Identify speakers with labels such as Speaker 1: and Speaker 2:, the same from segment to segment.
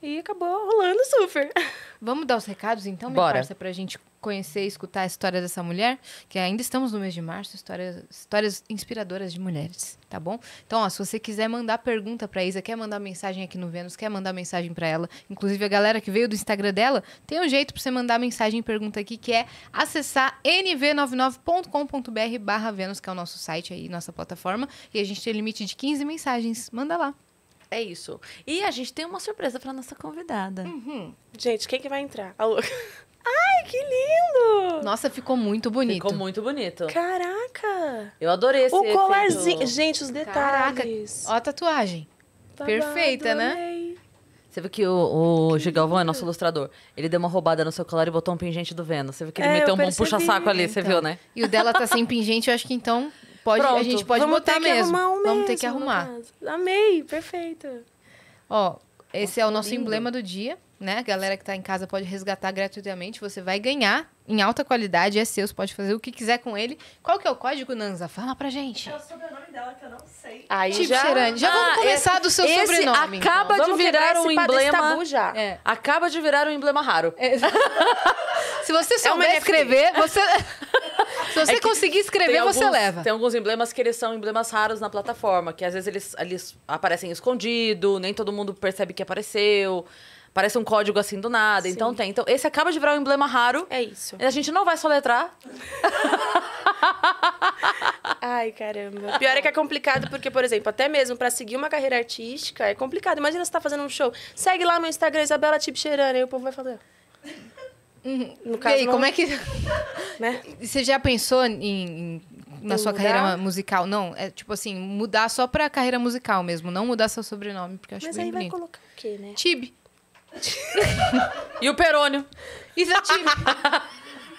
Speaker 1: E acabou rolando super. Vamos dar os recados então, minha Bora. parça, pra gente conhecer e escutar a história dessa mulher, que ainda estamos no mês de março, histórias, histórias inspiradoras de mulheres, tá bom? Então, ó, se você quiser mandar pergunta pra Isa, quer mandar mensagem aqui no Vênus, quer mandar mensagem pra ela, inclusive a galera que veio do Instagram dela, tem um jeito pra você mandar mensagem e pergunta aqui, que é acessar nv99.com.br barra Vênus, que é o nosso site aí, nossa
Speaker 2: plataforma, e a gente tem limite de 15 mensagens. Manda lá. É isso. E a gente tem uma surpresa para nossa convidada. Uhum. Gente, quem que vai entrar? Alô. Ai, que lindo! Nossa, ficou muito bonito. Ficou muito bonito.
Speaker 3: Caraca! Eu adorei esse O efeito. colarzinho. Gente, os detalhes. Caraca. Ó a tatuagem. Babado, Perfeita, né? Amei.
Speaker 2: Você viu que o, o Gigalvão é nosso ilustrador. Ele deu uma roubada no seu colar e botou um pingente do Vênus. Você viu que ele é, meteu um bom puxa-saco ali, então. você viu, né?
Speaker 1: E o dela tá sem pingente, eu acho que então Pode, a gente pode vamos botar ter que mesmo. Arrumar um vamos ter que arrumar. Amei, perfeito. Ó, esse Nossa, é o nosso lindo. emblema do dia né? A galera que está em casa pode resgatar gratuitamente, você vai ganhar em alta qualidade, é seu, você pode fazer o que quiser com ele. Qual que é o código, Nanza? Fala pra gente. É o sobrenome
Speaker 3: dela que eu não sei.
Speaker 2: Aí tipo, já... já ah, vamos começar do seu sobrenome. Acaba então. de virar um emblema. já. É. Acaba de virar um emblema raro. É. Se você é souber é escrever, você. Se você é conseguir escrever, você leva. Tem alguns emblemas que eles são emblemas raros na plataforma, que às vezes eles, eles aparecem escondido, nem todo mundo percebe que apareceu. Parece um código assim do nada, Sim. então tem. Então, esse acaba de virar um emblema raro. É isso. E a gente não vai soletrar.
Speaker 3: Ai, caramba. Pior é que é complicado, porque, por exemplo, até mesmo para seguir uma carreira artística é complicado. Imagina você tá fazendo um show. Segue lá no Instagram, Isabela Tipcherana, e o povo vai falar. Uhum. No caso, e aí, não... como é que.
Speaker 1: Né? Você já pensou em, na sua mudar? carreira musical? Não, é tipo assim, mudar só pra carreira musical mesmo, não mudar seu sobrenome, porque eu acho Mas aí bonito. vai
Speaker 2: colocar o quê, né? Tibe. e o Perônio? Isa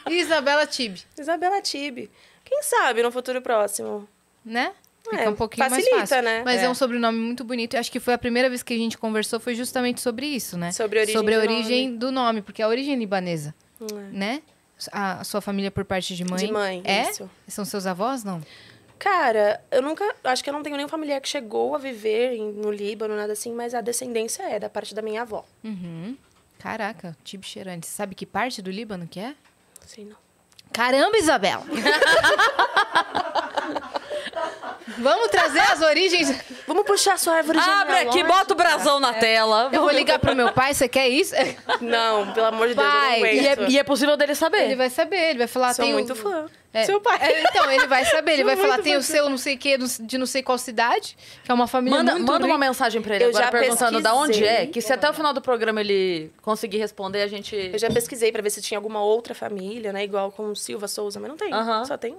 Speaker 3: Isabela Tibe. Isabela Tibe. Quem sabe no futuro próximo? Né? É, Fica é, um pouquinho facilita, mais fácil. né? Mas é. é. um
Speaker 1: sobrenome muito bonito. Eu acho que foi a primeira vez que a gente conversou foi justamente sobre isso, né? Sobre a origem, sobre a origem do, nome. do, nome. porque é a origem libanesa, hum, é. né? A, sua família por parte de mãe. De mãe, é? Isso. São seus avós, não?
Speaker 3: Cara, eu nunca. Acho que eu não tenho nenhum familiar que chegou a viver em, no Líbano, nada assim, mas a descendência é da parte da minha avó. Uhum.
Speaker 1: Caraca, tipo cheirante. Sabe que parte do Líbano que é? Sei não. Caramba, Isabela!
Speaker 2: Vamos trazer as origens. Vamos puxar a sua árvore Abre aqui, bota o brasão na é. tela. Eu vou ligar pro meu
Speaker 1: pai, você quer isso? Não, pelo amor de Deus, Pai, não E é, e é possível dele saber. Ele vai saber, ele vai falar. Sou tem muito fã. É, seu pai. É, então, ele vai saber, ele vai falar, tem o seu não sei o que, de não sei qual cidade, que é uma família manda, muito Manda rica. uma mensagem pra ele eu agora, já perguntando de onde é, que se
Speaker 2: até o final do programa ele conseguir responder, a gente... Eu já pesquisei pra ver se tinha alguma outra família,
Speaker 3: né, igual com Silva Souza, mas não tem, uh -huh. só tem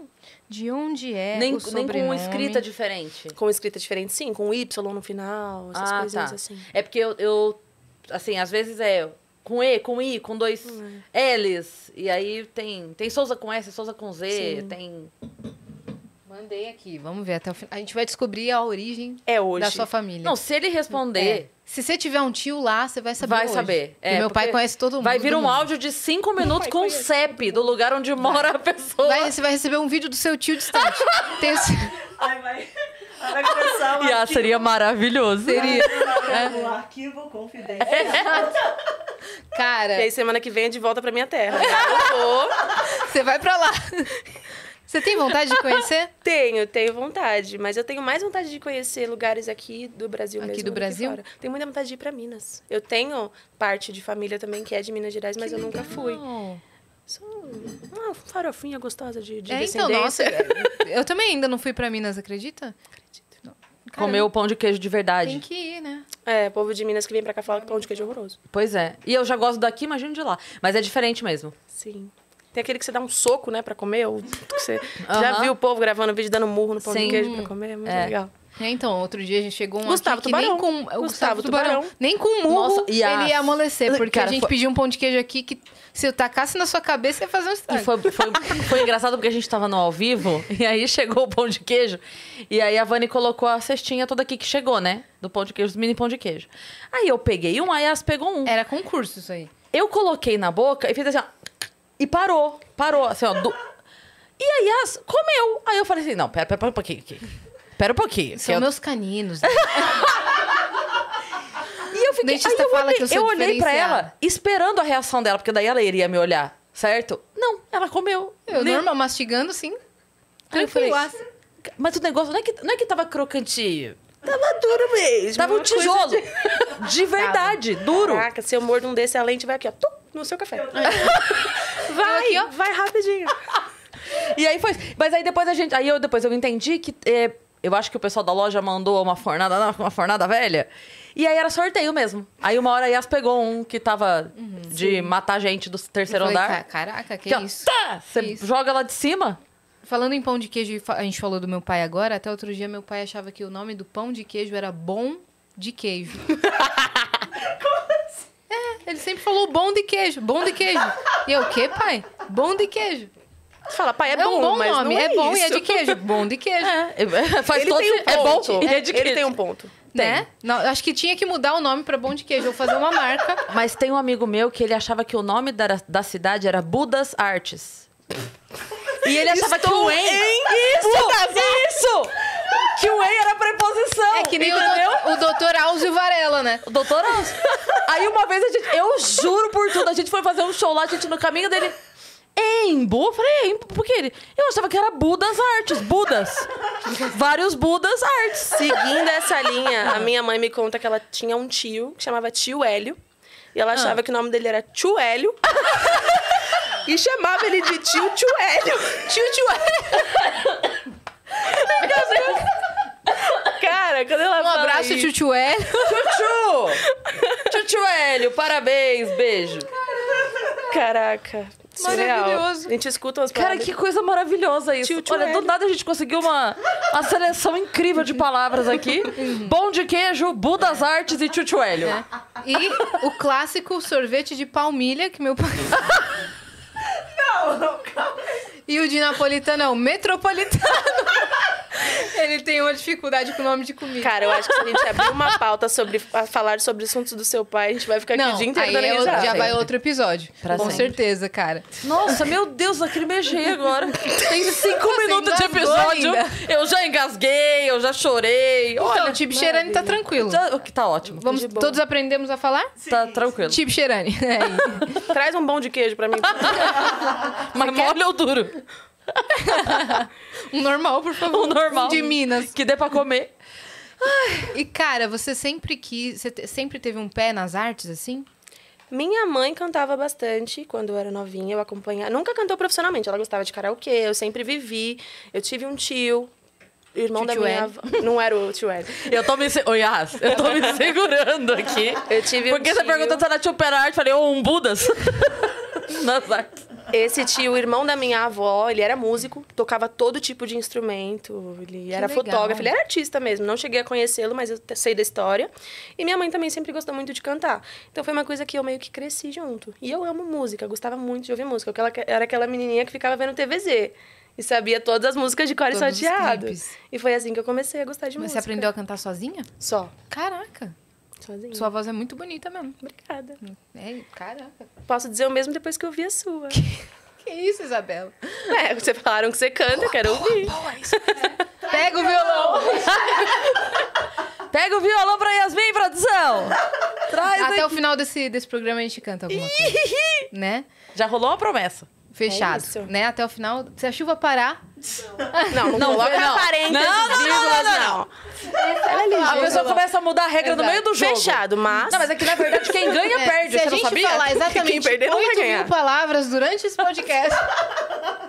Speaker 3: De onde é nem, nem com escrita
Speaker 2: diferente? Com escrita diferente, sim, com Y no final, essas ah, coisinhas tá. assim. É porque eu, eu, assim, às vezes é com E, com I, com dois uhum. L's. E aí tem, tem Souza com S, Souza com Z, Sim. tem.
Speaker 1: Mandei aqui, vamos ver até o final. A gente vai descobrir a origem é hoje. da sua família. Não, se ele responder. É. Se você tiver um tio lá, você vai saber. Vai hoje. saber. É, meu pai conhece todo mundo. Vai vir um mundo. áudio
Speaker 2: de cinco minutos com o CEP do lugar onde vai. mora a pessoa. Vai, você vai receber um vídeo do seu tio distante. Tem esse... Ai, vai. Era e, ah, seria maravilhoso. Né? Seria. O é. arquivo
Speaker 4: confidencial.
Speaker 3: Cara. E aí, semana que vem é de volta pra minha terra. Eu vou. Você vai pra lá. Você tem vontade de conhecer? Tenho, tenho vontade. Mas eu tenho mais vontade de conhecer lugares aqui do Brasil aqui mesmo. Aqui do Brasil? Do tenho muita vontade de ir pra Minas. Eu tenho parte de família também que é de Minas Gerais, mas eu nunca fui. Sou uma farofinha gostosa de, de é, então, nossa. Eu também
Speaker 1: ainda não fui para Minas, acredita?
Speaker 3: Cara, comer o
Speaker 2: pão de queijo de verdade. Tem que
Speaker 3: ir, né? É, povo de Minas que vem pra cá fala que pão de queijo é horroroso.
Speaker 2: Pois é. E eu já gosto daqui, imagino de lá. Mas é diferente mesmo. Sim. Tem aquele que você dá um soco, né, pra comer. Ou você uhum. já viu o povo gravando vídeo dando murro no pão Sim. de queijo pra
Speaker 3: comer? É muito é. legal.
Speaker 1: É, então, outro dia a gente chegou um Gustavo Tubarão. nem com é, Gustavo, Gustavo Tubarão. Tubarão. nem com murro Nossa, ele ia amolecer, porque cara, a gente foi... pediu um pão de queijo aqui que se eu tacasse na sua cabeça, ia fazer um estrago. E
Speaker 2: foi, foi, foi engraçado porque a gente tava no ao vivo, e aí chegou o pão de queijo, e aí a Vani colocou a cestinha toda aqui que chegou, né? Do pão de queijo, dos mini pão de queijo. Aí eu peguei um, aí as pegou um. Era concurso isso aí. Eu coloquei na boca e fiz assim, ó, e parou. Parou, assim, ó. Do... E aí as comeu. Aí eu falei assim, não, pera, pera, pera um pouquinho aqui. Pera um pouquinho. São eu... meus caninos. Né? fiquei. eu fala olhei, eu olhei pra ela esperando a reação dela, porque daí ela iria me olhar, certo? Não, ela comeu. Eu, Nem... normal,
Speaker 1: mastigando, sim.
Speaker 2: Aí eu falei, assim. mas o negócio não é que, não é que tava crocante. Tava duro mesmo. Tava um tijolo. De... de... verdade,
Speaker 3: tava. duro. Caraca, se eu mordo um desse, a lente vai aqui, ó, tum, no seu café. É. vai, aqui, vai
Speaker 2: rapidinho. e aí foi. Mas aí depois a gente. Aí eu depois eu entendi que. É, eu acho que o pessoal da loja mandou uma fornada, uma fornada velha. E aí era sorteio mesmo. Aí uma hora a Yas pegou um que tava uhum, de sim. matar gente do terceiro andar. Caraca, que, que é isso?
Speaker 1: Tá! Você joga lá de cima. Falando em pão de queijo, a gente falou do meu pai agora. Até outro dia meu pai achava que o nome do pão de queijo era bom de queijo. Como assim? É, ele sempre falou bom de queijo, bom de queijo. E eu, o quê, pai? Bom de queijo. Você fala, pai, é, bom, é um bom mas nome. não é, é bom isso. e é de queijo. Bom de queijo. É,
Speaker 2: é, é faz ele todo, tem um ponto. É bom e é, de queijo. Ele tem um ponto. Né? Não, acho que tinha que mudar o nome para Bom de Queijo, ou fazer uma marca. Mas tem um amigo meu que ele achava que o nome da, da cidade era Budas Artes. E ele achava Estou que o em isso, Budas isso! Que o em era preposição. É que nem entendeu? o doutor Alzio Varela, né? O doutor Alzio. Aí uma vez a gente, eu juro por tudo, a gente foi fazer um show lá, a gente no caminho dele Embo? Eu falei, Embo, por quê? Eu achava que era Budas Artes, Budas. Vários Budas Artes. Seguindo essa linha, a minha
Speaker 3: mãe me conta que ela tinha um tio que chamava Tio Hélio. E ela ah. achava ah. que o nome dele era Tio Hélio. e chamava ele de Tio Tio Hélio. Tio Tio Hélio.
Speaker 5: Cara, quando ela Um abraço, tio Tio Hélio. Tio
Speaker 2: Tio! Tio Hélio, parabéns, beijo. Caraca. Maravilhoso. A gente escuta as palavras. Cara, que coisa maravilhosa isso. Tio, tio Olha, do nada a gente conseguiu uma, uma seleção incrível de palavras aqui. Uhum. Bom de queijo, Budas Artes e tio É.
Speaker 1: E o
Speaker 2: clássico sorvete de palmilha que meu pai...
Speaker 3: não, não, calma aí. E o de napolitano é o metropolitano. Ele tem uma dificuldade com o nome de comida. Cara, eu acho que se a gente abrir uma pauta sobre falar sobre assuntos do seu pai, a gente vai ficar
Speaker 2: aqui o dia inteiro aí é o, já vai outro
Speaker 1: episódio. Pra com sempre. certeza, cara. Nossa,
Speaker 2: meu Deus, lacrimejei agora. Tem cinco minutos de episódio. Ainda. Eu já engasguei, eu já chorei. Então, Olha, Tib Xerani tá tranquilo. Já, tá, tá ótimo. Tá Vamos, todos aprendemos a falar? Tá Sim. Tá tranquilo. Tib Xerani. É Traz um bom de queijo pra mim. Mas mole ou duro? um normal, por favor. Um normal. De Minas. Que dê pra comer.
Speaker 3: E, cara, você sempre quis. Você sempre teve um pé nas artes, assim? Minha mãe cantava bastante quando eu era novinha, eu acompanhava. Nunca cantou profissionalmente, ela gostava de karaokê, eu sempre vivi. Eu tive um tio, irmão tio da minha avó.
Speaker 2: Não era o tio Ed. Eu tô me. Se... Oi, oh, Yas, eu tô me segurando aqui. Eu tive Porque um você perguntou se era tio Eu falei, ou oh, um Budas. nas artes. Esse tio, o irmão
Speaker 3: da minha avó, ele era músico, tocava todo tipo de instrumento, ele que era legal. fotógrafo, ele era artista mesmo. Não cheguei a conhecê-lo, mas eu sei da história. E minha mãe também sempre gostou muito de cantar. Então foi uma coisa que eu meio que cresci junto. E eu amo música, gostava muito de ouvir música. Eu era aquela menininha que ficava vendo TVZ e sabia todas as músicas de cor e E foi assim que eu comecei a gostar de mas música. Mas você aprendeu a cantar
Speaker 1: sozinha? Só.
Speaker 3: Caraca. Sua voz é muito bonita mesmo. Obrigada. É, caraca. Posso dizer o mesmo depois que eu ouvi a sua. Que, que isso,
Speaker 1: Isabela?
Speaker 2: É, vocês falaram que você canta, boa, eu quero boa, ouvir. Boa, isso, é. Pega o violão. Pega o violão pra Yasmin, produção! Traz Até o final desse, desse programa a gente canta alguma coisa. né? Já rolou uma promessa. Fechado. É
Speaker 1: né? Até o final. Se a chuva parar,
Speaker 4: não, não, não não. parênteses, não, não, vírgulas, não. não,
Speaker 3: não. É a pessoa começa a mudar a regra Exato. no meio do jogo. Fechado, mas... Não, mas é que na verdade quem
Speaker 2: ganha é, perde, você não sabia? a gente falar exatamente quem 8 mil
Speaker 1: palavras durante esse podcast...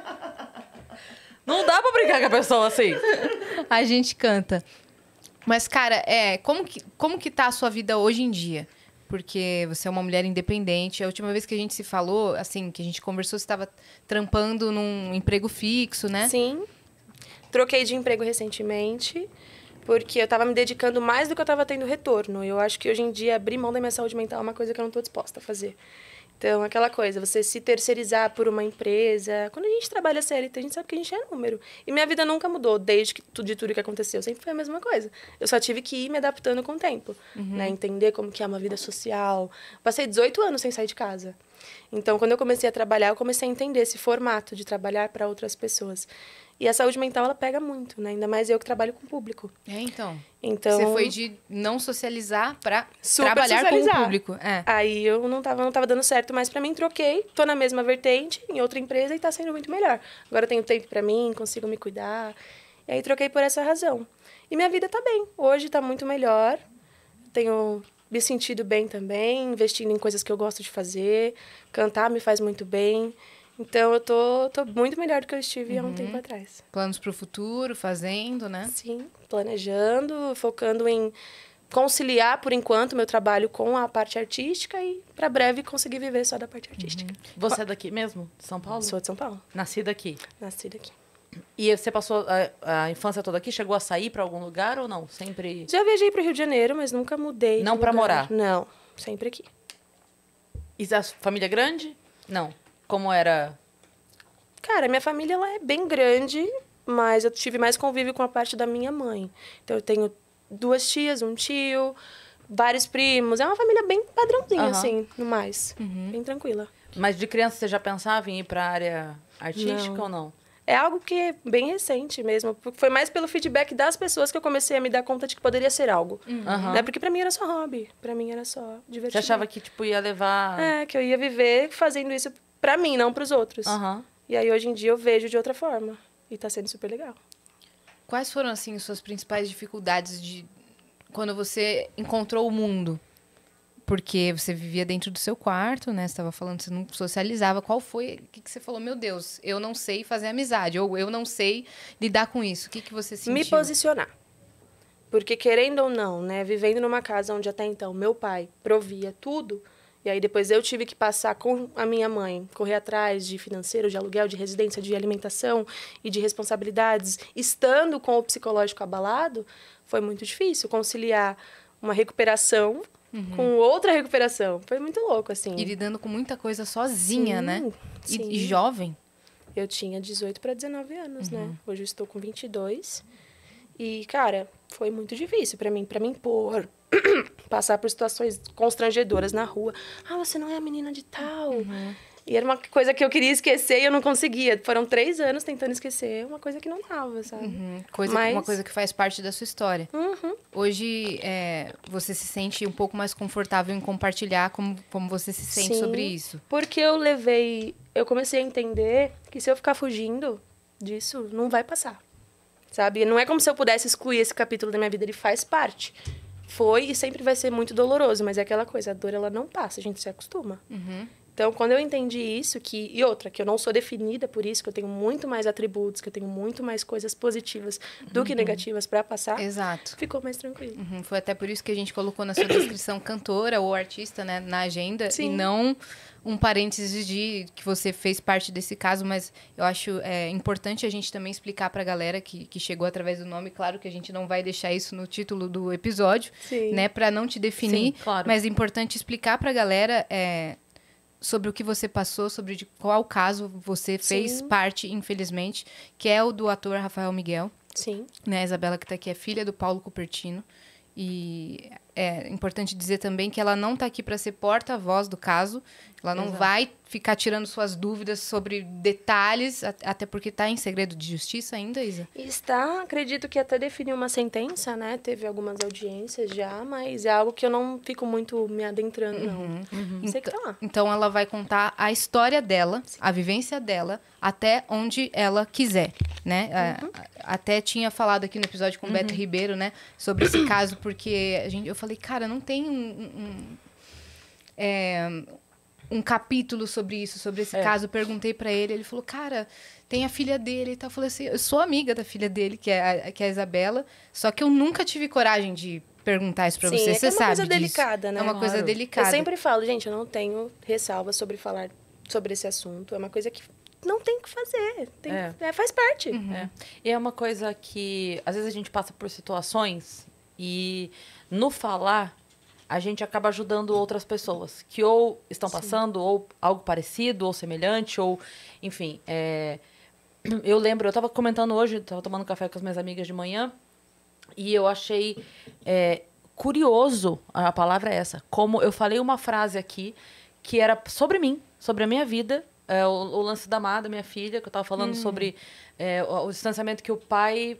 Speaker 2: Não dá pra brincar com a pessoa assim.
Speaker 1: A gente canta. Mas, cara, é, como, que, como que tá a sua vida hoje em dia? porque você é uma mulher independente. A última vez que a gente se falou, assim, que a gente conversou, você estava trampando num emprego fixo, né? Sim. Troquei
Speaker 3: de emprego recentemente, porque eu estava me dedicando mais do que eu estava tendo retorno. Eu acho que hoje em dia abrir mão da minha saúde mental é uma coisa que eu não estou disposta a fazer. Então, aquela coisa, você se terceirizar por uma empresa. Quando a gente trabalha CLT, a gente sabe que a gente é número. E minha vida nunca mudou desde que, de tudo que aconteceu. Sempre foi a mesma coisa. Eu só tive que ir me adaptando com o tempo. Uhum. Né? Entender como que é uma vida social. Passei 18 anos sem sair de casa. Então, quando eu comecei a trabalhar, eu comecei a entender esse formato de trabalhar para outras pessoas. E a saúde mental, ela pega muito, né? Ainda mais eu que trabalho com o público. É, então. Então... Você foi de não socializar pra trabalhar socializar. com o público. É. Aí eu não tava, não tava dando certo mais pra mim, troquei. Tô na mesma vertente, em outra empresa, e tá sendo muito melhor. Agora eu tenho tempo pra mim, consigo me cuidar. E aí troquei por essa razão. E minha vida tá bem. Hoje tá muito melhor. Tenho me sentido bem também, investindo em coisas que eu gosto de fazer. Cantar me faz muito bem. Então eu tô, tô muito melhor do que eu estive uhum. há um uhum. tempo atrás. Planos para o futuro, fazendo, né? Sim, planejando, focando em conciliar por enquanto meu trabalho com a parte artística e para breve conseguir viver só da parte uhum. artística.
Speaker 2: Uhum. Você é daqui mesmo? De São Paulo? Sou de São Paulo. Nascida aqui. Nascida aqui. E você passou a, a, infância toda aqui? Chegou a sair para algum lugar ou não? Sempre.
Speaker 3: Já viajei para o Rio de Janeiro, mas nunca mudei. Não para morar? Não, sempre aqui.
Speaker 2: E a família é grande? Não como era?
Speaker 3: Cara, minha família ela é bem grande, mas eu tive mais convívio com a parte da minha mãe. Então eu tenho duas tias, um tio, vários primos. É uma família bem padrãozinha, uhum. assim, no mais. Uhum. Bem tranquila.
Speaker 2: Mas de criança você já pensava em ir para a área artística não. ou não?
Speaker 3: É algo que é bem recente mesmo. Foi mais pelo feedback das pessoas que eu comecei a me dar conta de que poderia ser algo. Uhum. Né? Porque para mim era só hobby. para mim era só divertido. Você achava que, tipo, ia
Speaker 2: levar...
Speaker 3: É, que eu ia viver fazendo isso para mim, não para os outros. Uhum. E aí hoje em dia eu vejo de outra forma. E tá sendo super legal. Quais foram, assim, suas principais
Speaker 1: dificuldades de quando você encontrou o mundo? Porque você vivia dentro do seu quarto, né? Você estava falando, você não socializava. Qual foi? O que, que, você falou? Meu Deus, eu não sei fazer amizade. Ou eu não sei lidar com isso. O que, que você sentiu? Me posicionar.
Speaker 3: Porque, querendo ou não, né? Vivendo numa casa onde até então meu pai provia tudo, e aí depois eu tive que passar com a minha mãe, correr atrás de financeiro, de aluguel, de residência, de alimentação e de responsabilidades, estando com o psicológico abalado, foi muito difícil conciliar uma recuperação uhum. com outra recuperação. Foi muito louco assim. E lidando com muita coisa sozinha, sim, né? Sim. E, e, jovem. Eu tinha 18 para 19 anos, né? uhum. né? Hoje eu estou com 22. E, cara, foi muito difícil para mim, para me impor, passar por situações constrangedoras na rua. Ah, você não é a menina de tal. Uhum. E era uma coisa que eu queria esquecer e eu não conseguia. Foram três anos tentando esquecer uma coisa que não dava, sabe? Uhum.
Speaker 1: Coisa, Mas... Uma coisa que faz parte da sua história. Uhum. Hoje, é, você se sente um pouco mais confortável em compartilhar como, como você se sente Sim, sobre isso.
Speaker 3: Porque eu levei... Eu comecei a entender que se eu ficar fugindo disso, não vai passar. Sabe? Não é como se eu pudesse excluir esse capítulo da minha vida. Ele faz parte foi e sempre vai ser muito doloroso, mas é aquela coisa, a dor ela não passa, a gente se acostuma. Uhum. Então, quando eu entendi isso, que e outra, que eu não sou definida por isso, que eu tenho muito mais atributos, que eu tenho muito mais coisas positivas do uhum. que negativas para passar.
Speaker 1: Exato. Ficou mais tranquilo. Uhum. Foi até por isso que a gente colocou na sua descrição cantora ou artista, né, na agenda Sim. e não um parênteses de que você fez parte desse caso, mas eu acho é, importante a gente também explicar para a galera que, que chegou através do nome. Claro que a gente não vai deixar isso no título do episódio, Sim. né, para não te definir, Sim, claro. mas é importante explicar para a galera é, sobre o que você passou, sobre de qual caso você fez Sim. parte, infelizmente, que é o do ator Rafael Miguel. Sim. Né, a Isabela que está aqui é filha do Paulo Cupertino. E é importante dizer também que ela não está aqui para ser porta-voz do caso. Ela não Exato. vai ficar tirando suas dúvidas sobre detalhes, até porque está em segredo de justiça ainda, Isa?
Speaker 3: Está, acredito que até definiu uma sentença, né? Teve algumas audiências já, mas é algo que eu não fico muito me adentrando, não.
Speaker 1: Uhum, uhum. uhum. Sei que então tá lá. então ela vai contar a história dela, Sim. a vivência dela, até onde ela quiser, né? Uhum. até tinha falado aqui no episódio com o Beto uhum. Ribeiro, né? Sobre esse caso, porque a gente, eu falei, cara, não tem um, um, é, um capítulo sobre isso, sobre esse é. caso. perguntei para ele, ele falou, cara, tem a filha dele e tal. Eu falei assim, eu sou amiga da filha dele, que é a, que é a Isabela, só que eu nunca tive coragem de perguntar isso para você. É você é sabe. É uma coisa disso. delicada, né? É uma claro. coisa delicada. Eu sempre
Speaker 3: falo, gente, eu não tenho ressalva sobre falar sobre esse assunto. É uma coisa que não tem o que fazer. Tem, é.
Speaker 2: é. faz parte. Uhum. É. E é uma coisa que, às vezes, a gente passa por situações e no falar, a gente acaba ajudando outras pessoas que ou estão passando, Sim. ou algo parecido, ou semelhante, ou. Enfim. É... Eu lembro, eu estava comentando hoje, estava tomando café com as minhas amigas de manhã, e eu achei é, curioso a palavra é essa. Como eu falei uma frase aqui que era sobre mim, sobre a minha vida, é, o, o, lance da Amada, minha filha, que eu estava falando hum. sobre é, o, o, distanciamento que o pai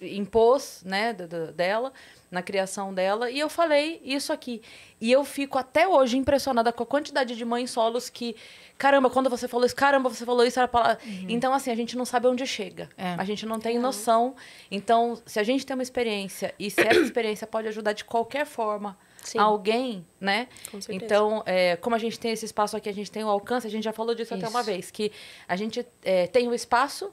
Speaker 2: impôs, né, dela, na criação dela, e eu falei isso aqui. E eu fico até hoje impressionada com a quantidade de mães solos que, caramba, quando você falou isso, caramba, você falou isso, era palavra. Uhum. Então, assim, a gente não sabe onde chega. É. A gente não tem noção. Então, se a gente tem uma experiência, e se essa experiência pode ajudar de qualquer forma Sim. alguém, né? Com então, é, como a gente tem esse espaço aqui, a gente tem o alcance, a gente já falou disso Isso. até uma vez, que a gente é, tem o espaço,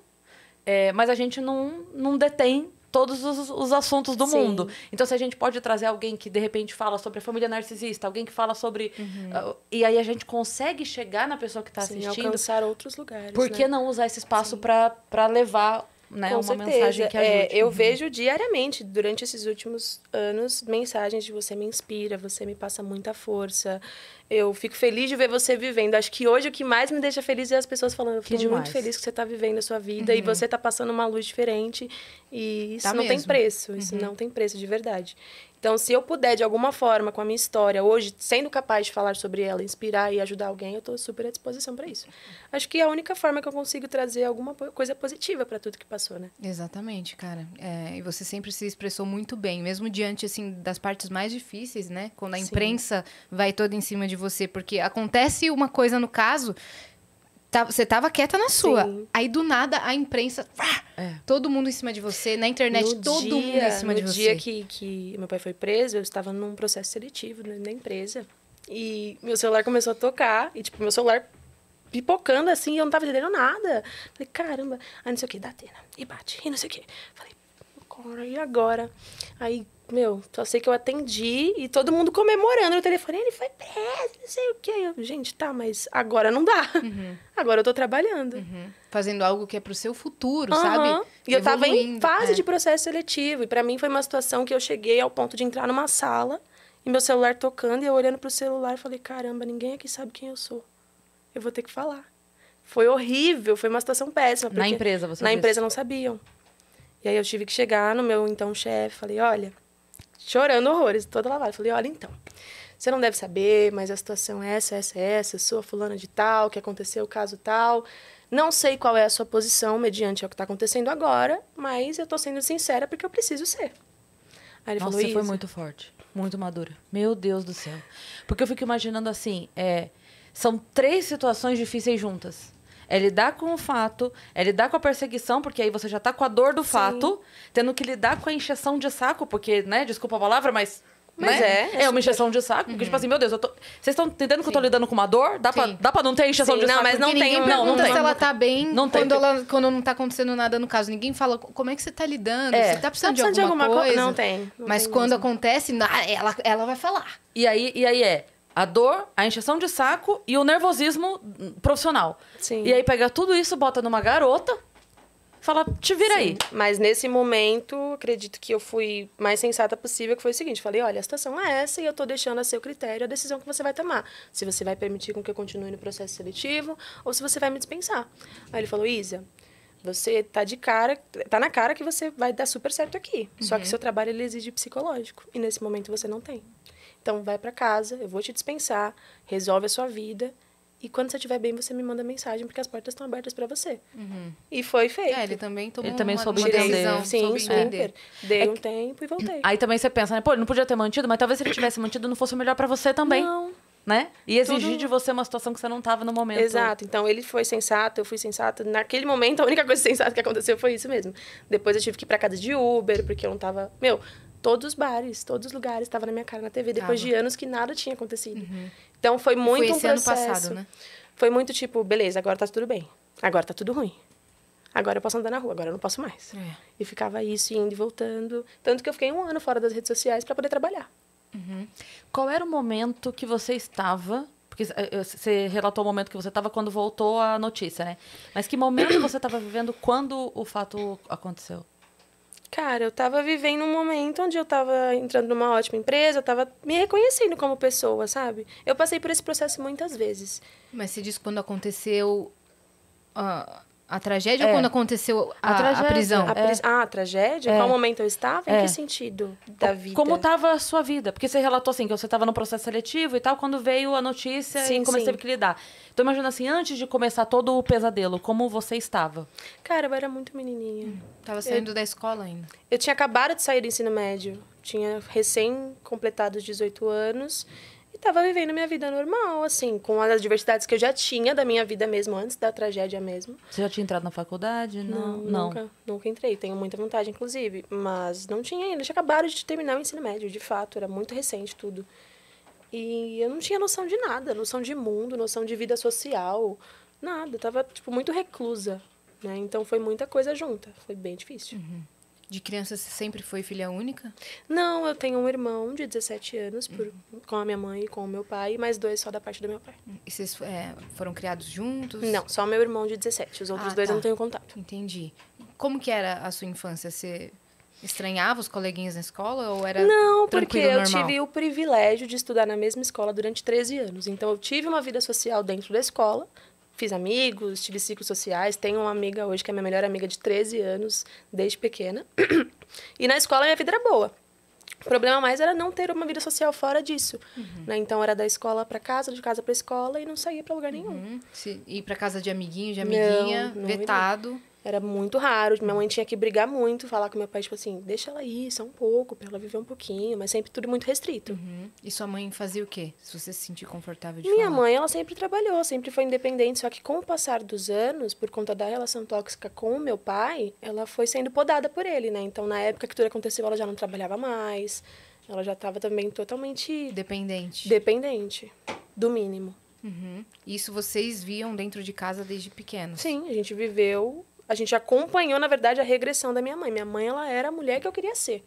Speaker 2: é, mas a gente não, não detém todos os, os, assuntos do Sim. mundo. Então, se a gente pode trazer alguém que de repente fala sobre a família narcisista, alguém que fala sobre. Uhum. Uh, e aí a gente consegue chegar na pessoa que está assistindo. alcançar outros lugares. Por que né? não usar esse espaço para levar né? Com uma certeza. mensagem que ajude. É, eu uhum. vejo
Speaker 3: diariamente, durante esses últimos anos, mensagens de você me inspira, você me passa muita força. Eu fico feliz de ver você vivendo. Acho que hoje o que mais me deixa feliz é as pessoas falando, eu fico muito feliz que você está vivendo a sua vida uhum. e você está passando uma luz diferente. E isso tá não mesmo. tem preço, isso uhum. não tem preço, de verdade. Então, se eu puder, de alguma forma, com a minha história, hoje, sendo capaz de falar sobre ela, inspirar e ajudar alguém, eu estou super à disposição para isso. Acho que é a única forma que eu consigo trazer alguma coisa positiva para tudo que passou, né?
Speaker 1: Exatamente, cara. É, e você sempre se expressou muito bem, mesmo diante, assim, das partes mais difíceis, né? Quando a Sim. imprensa vai toda em cima de você, porque acontece uma coisa no caso Tá, você tava quieta na sua. Sim. Aí do nada a imprensa, é. todo mundo em cima de você, na internet, no todo dia, mundo em cima de você. No dia
Speaker 3: que, que meu pai foi preso, eu estava num processo seletivo na empresa. E meu celular começou a tocar, e tipo, meu celular pipocando assim, eu não tava entendendo nada. Falei, caramba, aí ah, não sei o que, dá Atena, e bate, e não sei o que. Falei, agora, e agora? Aí, meu, só sei que eu atendi e todo mundo comemorando o telefone. Ele foi preso, não sei o quê. Eu, gente, tá, mas agora não dá. Uhum. Agora eu tô trabalhando. Uhum. Fazendo algo que é pro seu futuro, uhum. sabe? E eu tava em fase é. de processo seletivo. E para mim foi uma situação que eu cheguei ao ponto de entrar numa sala e meu celular tocando e eu olhando pro celular e falei: caramba, ninguém aqui sabe quem eu sou. Eu vou ter que falar. Foi horrível, foi uma situação péssima. Na empresa você Na empresa não sabiam. E aí eu tive que chegar no meu então chefe, falei, olha, chorando horrores, toda lavada. Falei, olha, então, você não deve saber, mas a situação é essa, essa, essa, sua fulana de tal, que aconteceu o caso tal. Não sei qual é a sua posição mediante o que está acontecendo agora, mas eu estou sendo sincera porque eu preciso ser.
Speaker 2: Aí ele Nossa, falou, você foi muito forte, muito madura. Meu Deus do céu. Porque eu fico imaginando assim, é, são três situações difíceis juntas é lidar com o fato, é lidar com a perseguição, porque aí você já tá com a dor do Sim. fato, tendo que lidar com a injeção de saco, porque, né, desculpa a palavra, mas. Mas né? é. É, é uma injeção de saco, uhum. porque, tipo uhum. assim, meu Deus, eu tô. Vocês estão entendendo Sim. que eu tô lidando com uma dor? Dá, pra, dá pra não ter injeção de não, saco? Não, mas não tem. Não, não tem. se ela
Speaker 1: tá bem não quando, tem. Ela, quando não tá acontecendo nada no caso. Ninguém fala como é que você tá lidando, é. você tá precisando, tá precisando de, alguma de, alguma coisa. coisa? Não tem. Não mas tem quando mesmo.
Speaker 2: acontece, ela, ela vai falar. E aí, e aí é a dor, a injeção de saco e o nervosismo profissional. Sim. E aí pega tudo isso, bota numa garota, fala, te vira Sim. aí. Mas nesse momento, acredito que eu fui
Speaker 3: mais sensata possível, que foi o seguinte, falei, olha, a situação é essa e eu tô deixando a seu critério a decisão que você vai tomar. Se você vai permitir com que eu continue no processo seletivo ou se você vai me dispensar. Aí ele falou, Isa, você tá de cara, tá na cara que você vai dar super certo aqui. Uhum. Só que uhum. seu trabalho ele exige psicológico e nesse momento você não tem. Então vai para casa, eu vou te dispensar, resolve a sua vida. E quando você estiver bem, você me manda mensagem, porque as portas estão abertas para você. Uhum. E foi feito. É, ele também tomou ele também uma, soube uma decisão. Sim, soube super. Dei é um tempo e voltei.
Speaker 2: Aí também você pensa, né? Pô, ele não podia ter mantido, mas talvez se ele tivesse mantido, não fosse o melhor para você também. Não. Né? E exigir Tudo... de você uma situação que você não estava no momento. Exato.
Speaker 3: Então, ele foi sensato, eu fui sensata. Naquele momento, a única coisa sensata que aconteceu foi isso mesmo. Depois eu tive que ir pra casa de Uber, porque eu não tava... Meu, todos os bares, todos os lugares estava na minha cara na TV depois tava. de anos que nada tinha acontecido. Uhum. Então foi muito foi um processo. Ano passado, né? Foi muito tipo, beleza, agora tá tudo bem. Agora tá tudo ruim. Agora eu posso andar na rua, agora eu não posso mais. É. E ficava isso indo e voltando, tanto que eu fiquei um ano fora das redes sociais para poder trabalhar. Uhum.
Speaker 2: Qual era o momento que você estava porque você eh, eh, relatou o momento que você estava quando voltou a notícia, né? Mas que momento você estava vivendo quando o fato aconteceu?
Speaker 3: Cara, eu tava vivendo um momento onde eu tava entrando numa ótima empresa, eu tava me reconhecendo como pessoa, sabe? Eu passei por esse processo muitas vezes.
Speaker 1: Mas você diz quando aconteceu. Uh, a tragédia é. ou quando aconteceu a, a, tragédia, a prisão? A é.
Speaker 2: Ah, a tragédia? É. Qual momento eu estava? Em que é. sentido da vida? Como estava a sua vida? Porque você relatou assim, que você estava no processo seletivo e tal, quando veio a notícia sim, e como você teve que lidar. Então imagina assim, antes de começar todo o pesadelo, como você estava?
Speaker 3: Cara, eu era muito menininha. Hum. Tava saindo eu... da escola ainda. Eu tinha acabado de sair do ensino médio. Tinha recém completado os 18 anos. Hum tava vivendo minha vida normal, assim, com as adversidades que eu já tinha da minha vida mesmo, antes da tragédia mesmo.
Speaker 2: Você já tinha entrado na faculdade? Não, não. Nunca,
Speaker 3: nunca entrei. Tenho muita vontade, inclusive. Mas não tinha ainda. Já acabaram de terminar o ensino médio, de fato. Era muito recente tudo. E eu não tinha noção de nada. Noção de mundo, noção de vida social. Nada. tava, tipo, muito reclusa. Né? Então foi muita coisa junta. Foi bem difícil. Uhum. De criança você sempre foi filha única? Não, eu tenho um irmão de 17 anos por, uhum. com a minha mãe e com o meu pai, mais dois só da parte do meu pai.
Speaker 1: E vocês é, foram criados juntos? Não, só meu irmão de 17. Os outros ah, dois tá. eu não tá. tenho contato. Entendi. Como que era a sua infância? Você estranhava os coleguinhas na escola
Speaker 3: ou era Não, porque eu normal? tive o privilégio de estudar na mesma escola durante 13 anos. Então eu tive uma vida social dentro da escola, fiz amigos, tive ciclos sociais. Tenho uma amiga hoje que é minha melhor amiga de 13 anos, desde pequena. E na escola minha vida era boa. O problema mais era não ter uma vida social fora disso. Uhum. Né? Então era da escola para casa, de casa para escola e não saía para lugar nenhum. Uhum. Se ir para casa de amiguinho, de amiguinha, não, não vetado. Não. Era muito raro. Minha mãe tinha que brigar muito, falar com meu pai, tipo assim, deixa ela ir só um pouco, pra ela viver um pouquinho, mas sempre tudo muito restrito. Uhum.
Speaker 1: E sua mãe fazia o quê? Se você se sentir confortável de Minha
Speaker 3: falar? mãe, ela sempre trabalhou, sempre foi independente, só que com o passar dos anos, por conta da relação tóxica com o meu pai, ela foi sendo podada por ele, né? Então, na época que tudo aconteceu, ela já não trabalhava mais. Ela já estava também totalmente. Dependente. Dependente. Do mínimo. Uhum. Isso vocês viam dentro de casa desde pequenos? Sim, a gente viveu a gente acompanhou, na verdade, a regressão da minha mãe. Minha mãe, ela era a mulher que eu queria ser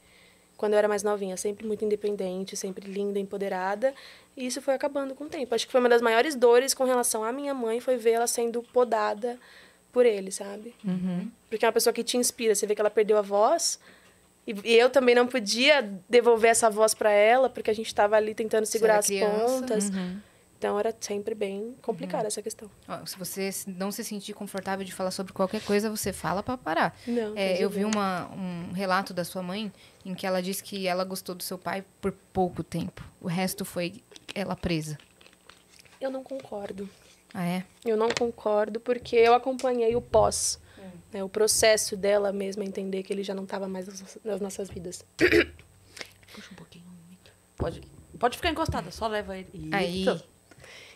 Speaker 3: quando eu era mais novinha, sempre muito independente, sempre linda, empoderada, e isso foi acabando com o tempo. Acho que foi uma das maiores dores com relação à minha mãe foi ver ela sendo podada por ele, sabe? Uhum. Porque é uma pessoa que te inspira, você vê que ela perdeu a voz. E, e eu também não podia devolver essa voz para ela, porque a gente estava ali tentando segurar as pontas. Uhum. Então era sempre bem complicada uhum. essa questão.
Speaker 1: Se você não se sentir confortável de falar sobre qualquer coisa, você fala para parar.
Speaker 3: Não, é, eu vi
Speaker 1: uma, um relato da sua mãe em que ela disse que ela gostou do seu pai por pouco tempo. O resto foi ela presa.
Speaker 3: Eu não concordo. Ah, é? Eu não concordo porque eu acompanhei o pós. Hum. Né, o processo dela mesma entender que ele já não estava mais nas nossas vidas.
Speaker 2: Puxa um pouquinho. Pode, pode ficar encostada, só leva ele. Aí.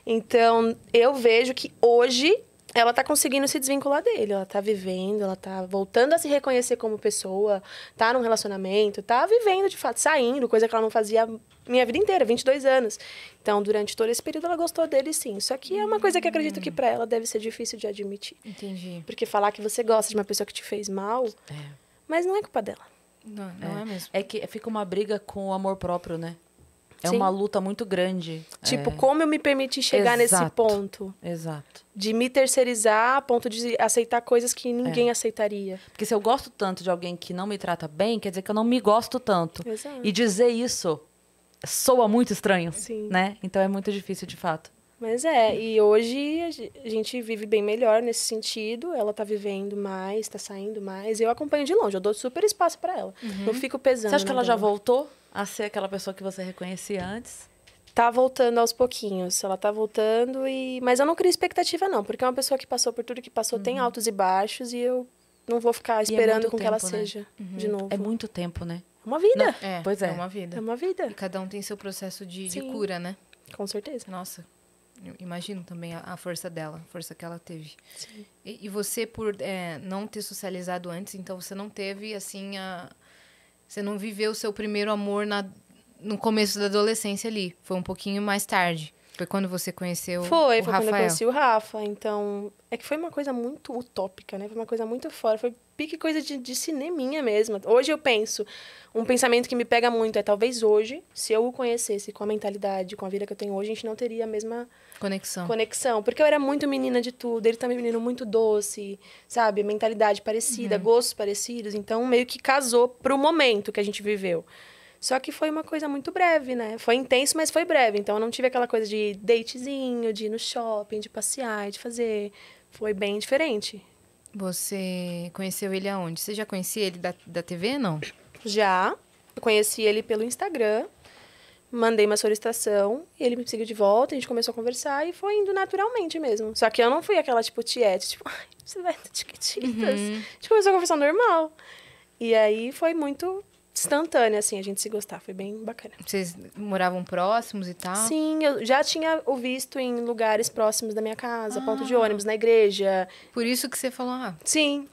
Speaker 3: Então, eu vejo que hoje ela tá conseguindo se desvincular dele, ela tá vivendo, ela tá voltando a se reconhecer como pessoa, tá num relacionamento, tá vivendo de fato, saindo, coisa que ela não fazia minha vida inteira, 22 anos. Então, durante todo esse período ela gostou dele sim. Só que é uma coisa que acredito que para ela deve ser difícil de admitir. Entendi. Porque falar que você gosta de uma pessoa que te fez mal, é. mas não é culpa dela. Não, não é. é mesmo. É que fica uma
Speaker 2: briga com o amor próprio, né? É Sim. uma luta muito grande. Tipo, é... como eu me permiti chegar Exato. nesse ponto? Exato.
Speaker 3: De me terceirizar a ponto de aceitar coisas que ninguém é. aceitaria.
Speaker 2: Porque se eu gosto tanto de alguém que não me trata bem, quer dizer que eu não me gosto tanto. Exato. E dizer isso soa muito estranho, Sim. né? Então é muito difícil de fato.
Speaker 3: Mas é, e hoje a gente vive bem melhor nesse sentido. Ela tá vivendo mais, tá saindo mais. Eu acompanho de longe, eu dou super espaço para ela. Uhum. fico pesando. Você acha que ela já voltou?
Speaker 2: a ser aquela pessoa que você reconhecia antes?
Speaker 3: Tá voltando aos pouquinhos. Ela tá voltando e. Mas eu não crio expectativa, não, porque é uma pessoa que passou por tudo que passou, uhum. tem altos e baixos, e eu não vou ficar é esperando é com tempo, que ela né? seja uhum. de novo.
Speaker 2: É muito tempo, né? É uma vida. Não, é, pois é. É uma vida. É
Speaker 1: uma vida. E cada um tem seu processo de, de cura, né? Com certeza. Nossa. Eu imagino também a, a, força dela, a força que ela teve. Sim. E, e você, por é, não ter socializado antes, então você não teve, assim, a, você não viveu o seu primeiro amor na, no começo da adolescência ali. Foi um pouquinho mais tarde. Foi quando você conheceu foi, o foi Rafael. Foi, quando eu conheci o
Speaker 3: Rafa. Então, é que foi uma coisa muito utópica, né? Foi uma coisa muito fora. Foi pique coisa de, de cineminha mesmo. Hoje eu penso, um pensamento que me pega muito é talvez hoje, se eu o conhecesse com a mentalidade, com a vida que eu tenho hoje, a gente não teria a mesma Conexão. Conexão. Porque eu era muito menina de tudo, ele também é menino muito doce, sabe? Mentalidade parecida, uhum. gostos parecidos. Então, meio que casou pro momento que a gente viveu. Só que foi uma coisa muito breve, né? Foi intenso, mas foi breve. Então, eu não tive aquela coisa de datezinho, de ir no shopping, de passear, de fazer. Foi bem diferente.
Speaker 1: Você conheceu ele aonde? Você já conhecia ele da, da TV, não?
Speaker 3: Já. Eu conheci ele pelo Instagram mandei uma solicitação, ele me seguiu de volta, a gente começou a conversar e foi indo naturalmente mesmo. Só que eu não fui aquela, tipo, tiete, tipo, ai, você vai no Tiquititas. Uhum. A gente começou a conversar normal. E aí foi muito instantânea, assim, a gente se gostar, foi bem bacana. Vocês moravam próximos e tal? Sim, eu já tinha o visto em lugares próximos da minha casa, ah. ponto de ônibus, na igreja. Por isso que você falou, ah... Sim.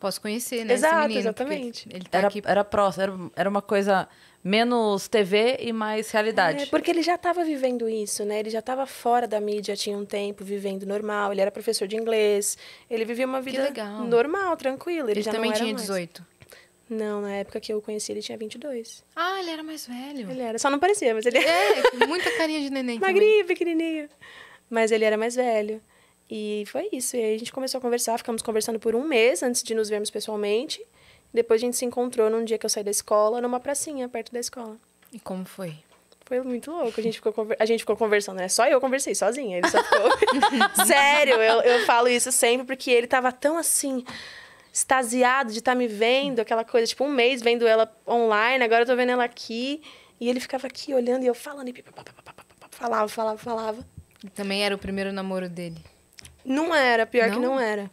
Speaker 2: Posso conhecer, né? Exato, menino, exatamente. Ele tá era, aqui... era próximo, era, era uma coisa menos TV e mais realidade. É, porque
Speaker 3: ele já estava vivendo isso, né? Ele já estava fora da mídia, tinha um tempo vivendo normal. Ele era professor de inglês. Ele vivia uma vida normal, tranquila. Ele, ele também tinha 18. Mais. Não, na época que eu conheci ele tinha 22.
Speaker 1: Ah, ele era mais velho. Ele
Speaker 3: era, só não parecia, mas ele É, muita carinha de neném. Magrinho, pequenininho. Mas ele era mais velho. E foi isso. E aí a gente começou a conversar, ficamos conversando por um mês antes de nos vermos pessoalmente. Depois a gente se encontrou num dia que eu saí da escola, numa pracinha perto da escola. E como foi? Foi muito louco. A gente ficou, conver... a gente ficou conversando, né? Só eu conversei sozinha. Ele só ficou. Sério, eu, eu falo isso sempre porque ele tava tão assim, extasiado de estar tá me vendo, aquela coisa, tipo, um mês vendo ela online, agora eu tô vendo ela aqui. E ele ficava aqui olhando e eu falando, e falava, falava, falava. E também era o primeiro namoro dele? Não era, pior não? que não era.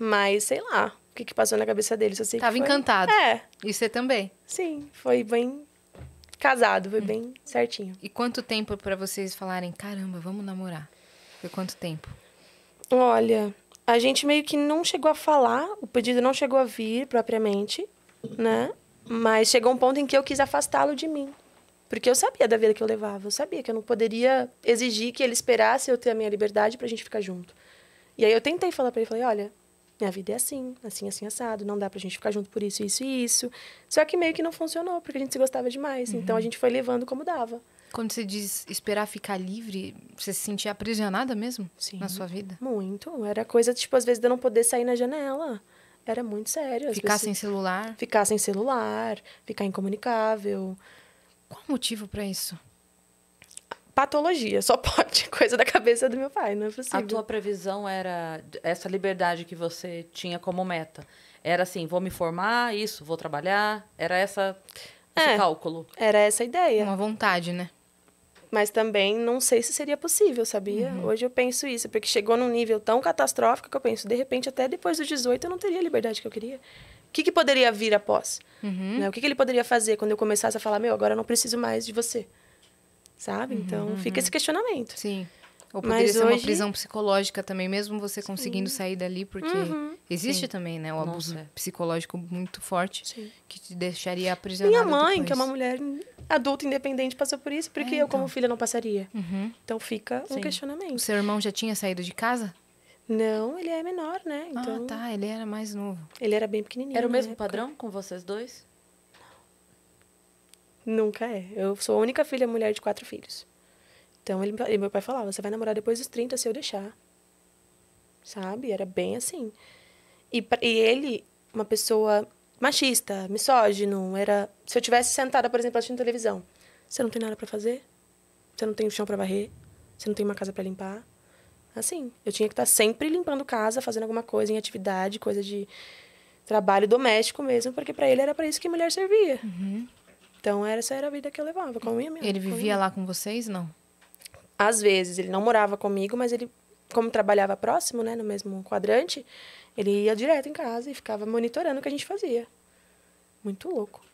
Speaker 3: Mas sei lá, o que, que passou na cabeça dele. Só sei Tava foi... encantado. É. E você também? Sim, foi bem
Speaker 1: casado, foi hum. bem certinho. E quanto tempo para vocês falarem, caramba, vamos namorar? Foi quanto tempo?
Speaker 3: Olha, a gente meio que não chegou a falar, o pedido não chegou a vir propriamente, né? Mas chegou um ponto em que eu quis afastá-lo de mim. Porque eu sabia da vida que eu levava, eu sabia que eu não poderia exigir que ele esperasse eu ter a minha liberdade pra gente ficar junto. E aí eu tentei falar para ele, falei, olha, minha vida é assim, assim, assim, assado, não dá pra gente ficar junto por isso, isso e isso. Só que meio que não funcionou, porque a gente se gostava demais. Uhum. Então a gente foi levando como dava. Quando você diz esperar ficar livre, você se sentia
Speaker 1: aprisionada mesmo Sim, na sua
Speaker 3: vida? Muito. Era coisa, tipo, às vezes de eu não poder sair na janela. Era muito sério. Ficar vezes, sem celular? Ficar sem celular, ficar incomunicável. Qual o motivo para isso?
Speaker 2: patologia,
Speaker 3: só pode
Speaker 2: coisa da cabeça do meu pai, não é possível. A tua previsão era essa liberdade que você tinha como meta. Era assim, vou me formar, isso, vou trabalhar, era essa esse é, cálculo.
Speaker 3: Era essa ideia. Uma vontade, né? Mas também não sei se seria possível, sabia? Uhum. Hoje eu penso isso, porque chegou num nível tão catastrófico que eu penso, de repente, até depois dos 18 eu não teria a liberdade que eu queria. O que, que poderia vir após? Uhum. Né? O que, que ele poderia fazer quando eu começasse a falar, meu, agora eu não preciso mais de você? sabe? Uhum, então uhum. fica esse questionamento. Sim. Ou poderia Mas ser hoje... uma prisão
Speaker 1: psicológica também, mesmo você conseguindo Sim. sair dali, porque uhum. existe Sim. também, né? O abuso Nossa. É. psicológico muito forte Sim. que te deixaria aprisionado. Minha mãe, depois. que é uma
Speaker 3: mulher adulta independente, passou por isso, porque é, então. eu, como então. filha, não passaria. Uhum. Então fica um questionamento.
Speaker 1: O seu irmão já tinha saído de casa?
Speaker 3: Não, ele é menor, né?
Speaker 1: Ah, então... Ah,
Speaker 2: tá.
Speaker 3: Ele era mais novo.
Speaker 2: Ele era bem pequenininho. Era o mesmo né? padrão com vocês dois?
Speaker 3: Nunca é. Eu sou a única filha mulher de quatro filhos. Então, ele, meu pai falava, você vai namorar depois dos 30 se eu deixar. Sabe? Era bem assim. E, e ele, uma pessoa machista, misógino, era... Se eu tivesse sentada, por exemplo, assistindo televisão, você não tem nada para fazer? Você não tem o chão para varrer? Você não tem uma casa para limpar? Assim, eu tinha que estar tá sempre limpando casa, fazendo alguma coisa em atividade, coisa de trabalho doméstico mesmo, porque para ele era para isso que mulher servia. Uhum. Então, essa era a vida que eu levava, com a minha Ele vivia lá com vocês, não? Às vezes, ele não morava comigo, mas ele, como trabalhava próximo, né, no mesmo quadrante, ele ia direto em casa e ficava monitorando o que a gente fazia. Muito louco.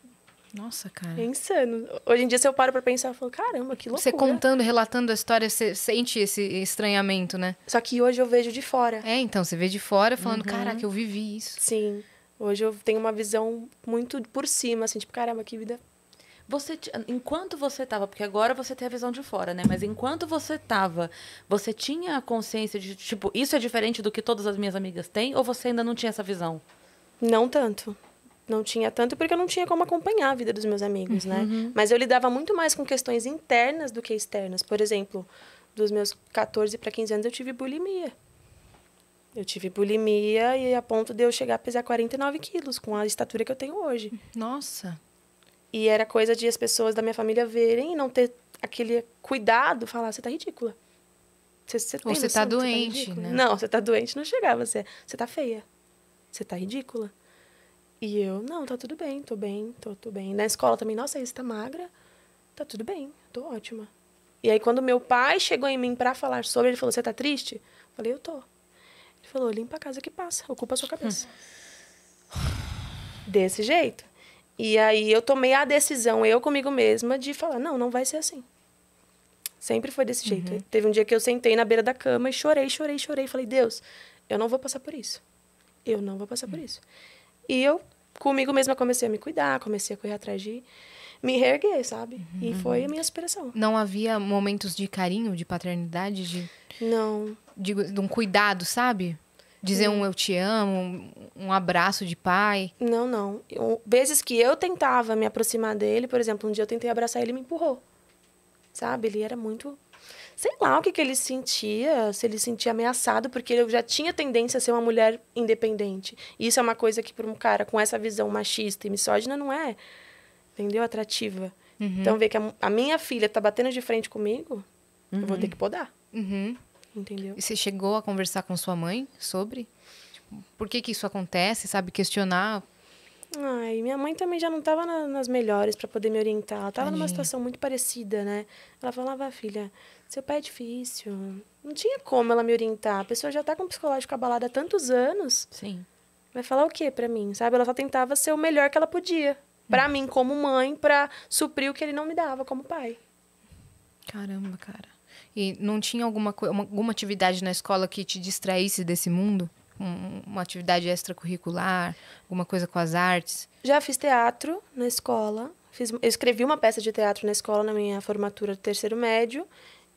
Speaker 3: Nossa, cara. É insano. Hoje em dia, se eu paro pra pensar, eu falo, caramba, que loucura. Você contando,
Speaker 1: relatando a história, você sente esse
Speaker 3: estranhamento, né? Só que hoje eu vejo de fora. É, então, você vê de fora falando, uhum. caraca, eu vivi isso. Sim.
Speaker 2: Hoje eu tenho uma visão muito por cima, assim, tipo, caramba, que vida você, enquanto você estava, porque agora você tem a visão de fora, né? Mas enquanto você estava, você tinha a consciência de, tipo, isso é diferente do que todas as minhas amigas têm? Ou você ainda não tinha essa visão?
Speaker 3: Não tanto.
Speaker 2: Não tinha tanto porque eu não tinha como acompanhar a vida dos meus amigos, né?
Speaker 3: uhum. né? Mas eu lidava muito mais com questões internas do que externas. Por exemplo, dos meus 14 para 15 anos eu tive bulimia. Eu tive bulimia e a ponto de eu chegar a pesar 49 quilos com a estatura que eu tenho hoje. Nossa! E era coisa de as pessoas da minha família verem e não ter aquele cuidado, falar, você tá ridícula. Você, você Ou tá você tá doente, tá né? Não, você tá doente, não chegava. Você, você tá feia. Você tá ridícula. E eu, não, tá tudo bem, tô bem, tô, tô bem. Na escola também, nossa, você tá magra. Tá tudo bem, tô ótima. E aí, quando meu pai chegou em mim para falar sobre, ele falou, você tá triste? Eu falei, eu tô. Ele falou, limpa a casa que passa, ocupa a sua cabeça. Hum. Desse jeito. E aí eu tomei a decisão, eu comigo mesma, de falar: não, não vai ser assim. Sempre foi desse jeito. Uhum. Teve um dia que eu sentei na beira da cama e chorei, chorei, chorei. Falei: Deus, eu não vou passar por isso. Eu não vou passar uhum. por isso. E eu, comigo mesma, comecei a me cuidar, comecei a correr atrás de me reerguer, sabe? Uhum. E foi a minha
Speaker 1: aspiração. Não havia momentos de carinho, de paternidade, de. Não. De, de um cuidado, sabe? Dizer hum. um eu te amo, um abraço de pai.
Speaker 3: Não, não. Eu, vezes que eu tentava me aproximar dele, por exemplo, um dia eu tentei abraçar ele e me empurrou. Sabe? Ele era muito. Sei lá o que, que ele sentia, se ele sentia ameaçado, porque eu já tinha tendência a ser uma mulher independente. Isso é uma coisa que, para um cara com essa visão machista e misógina, não é, entendeu? Atrativa. Uhum. Então, ver que a, a minha filha está batendo de frente comigo, uhum. eu vou ter uhum. que podar. Uhum entendeu?
Speaker 1: E você chegou a conversar com sua mãe sobre? Tipo, por que que isso acontece, sabe? Questionar.
Speaker 3: Ai, minha mãe também já não estava na, nas melhores para poder me orientar. Ela estava numa situação muito parecida, né? Ela falava, ah, filha, seu pai é difícil. Não tinha como ela me orientar. A pessoa já está com psicológico abalado há tantos anos. Sim. Vai falar o quê para mim, sabe? Ela só tentava ser o melhor que ela podia. para hum. mim, como mãe, para suprir o que ele não me dava como pai.
Speaker 1: Caramba, cara. E não tinha alguma, alguma atividade na escola que te distraísse desse mundo? Um, uma atividade extracurricular, alguma coisa com as artes?
Speaker 3: Já fiz teatro na escola. Fiz, eu escrevi uma peça de teatro na escola, na minha formatura do terceiro médio.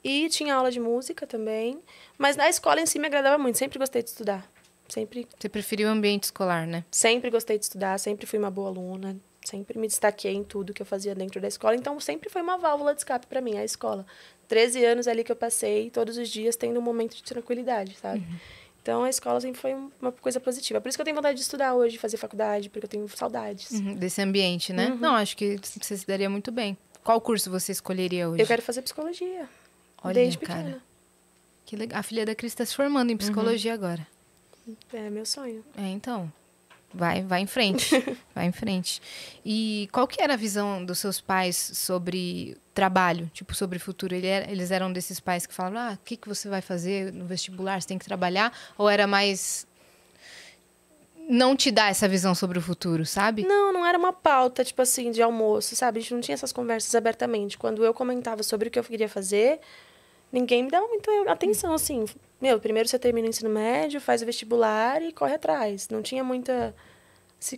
Speaker 3: E tinha aula de música também. Mas na escola em si me agradava muito. Sempre gostei de estudar. Sempre.
Speaker 1: Você preferiu o ambiente escolar, né?
Speaker 3: Sempre gostei de estudar, sempre fui uma boa aluna, sempre me destaquei em tudo que eu fazia dentro da escola, então sempre foi uma válvula de escape para mim a escola. 13 anos ali que eu passei, todos os dias tendo um momento de tranquilidade, sabe? Uhum. Então, a escola sempre foi uma coisa positiva. Por isso que eu tenho vontade de estudar hoje, fazer faculdade, porque eu tenho saudades.
Speaker 1: Uhum, desse ambiente, né? Uhum. Não, acho que você se daria muito bem. Qual curso você escolheria hoje? Eu quero
Speaker 3: fazer psicologia. Olha, desde pequena. Cara, que
Speaker 1: legal. A filha da Cris está se formando em uhum. psicologia agora.
Speaker 3: É meu sonho.
Speaker 1: É, então vai, vai em frente, vai em frente. E qual que era a visão dos seus pais sobre trabalho, tipo, sobre futuro? Ele era, eles eram desses pais que falavam, ah, o que, que você vai fazer no vestibular, você tem que trabalhar? Ou era mais... Não te dá
Speaker 3: essa visão sobre o futuro, sabe? Não, não era uma pauta, tipo assim, de almoço, sabe? A gente não tinha essas conversas abertamente. Quando eu comentava sobre o que eu queria fazer, ninguém me dava muito atenção, assim. Meu, primeiro você termina o ensino médio, faz o vestibular e corre atrás. Não tinha muita...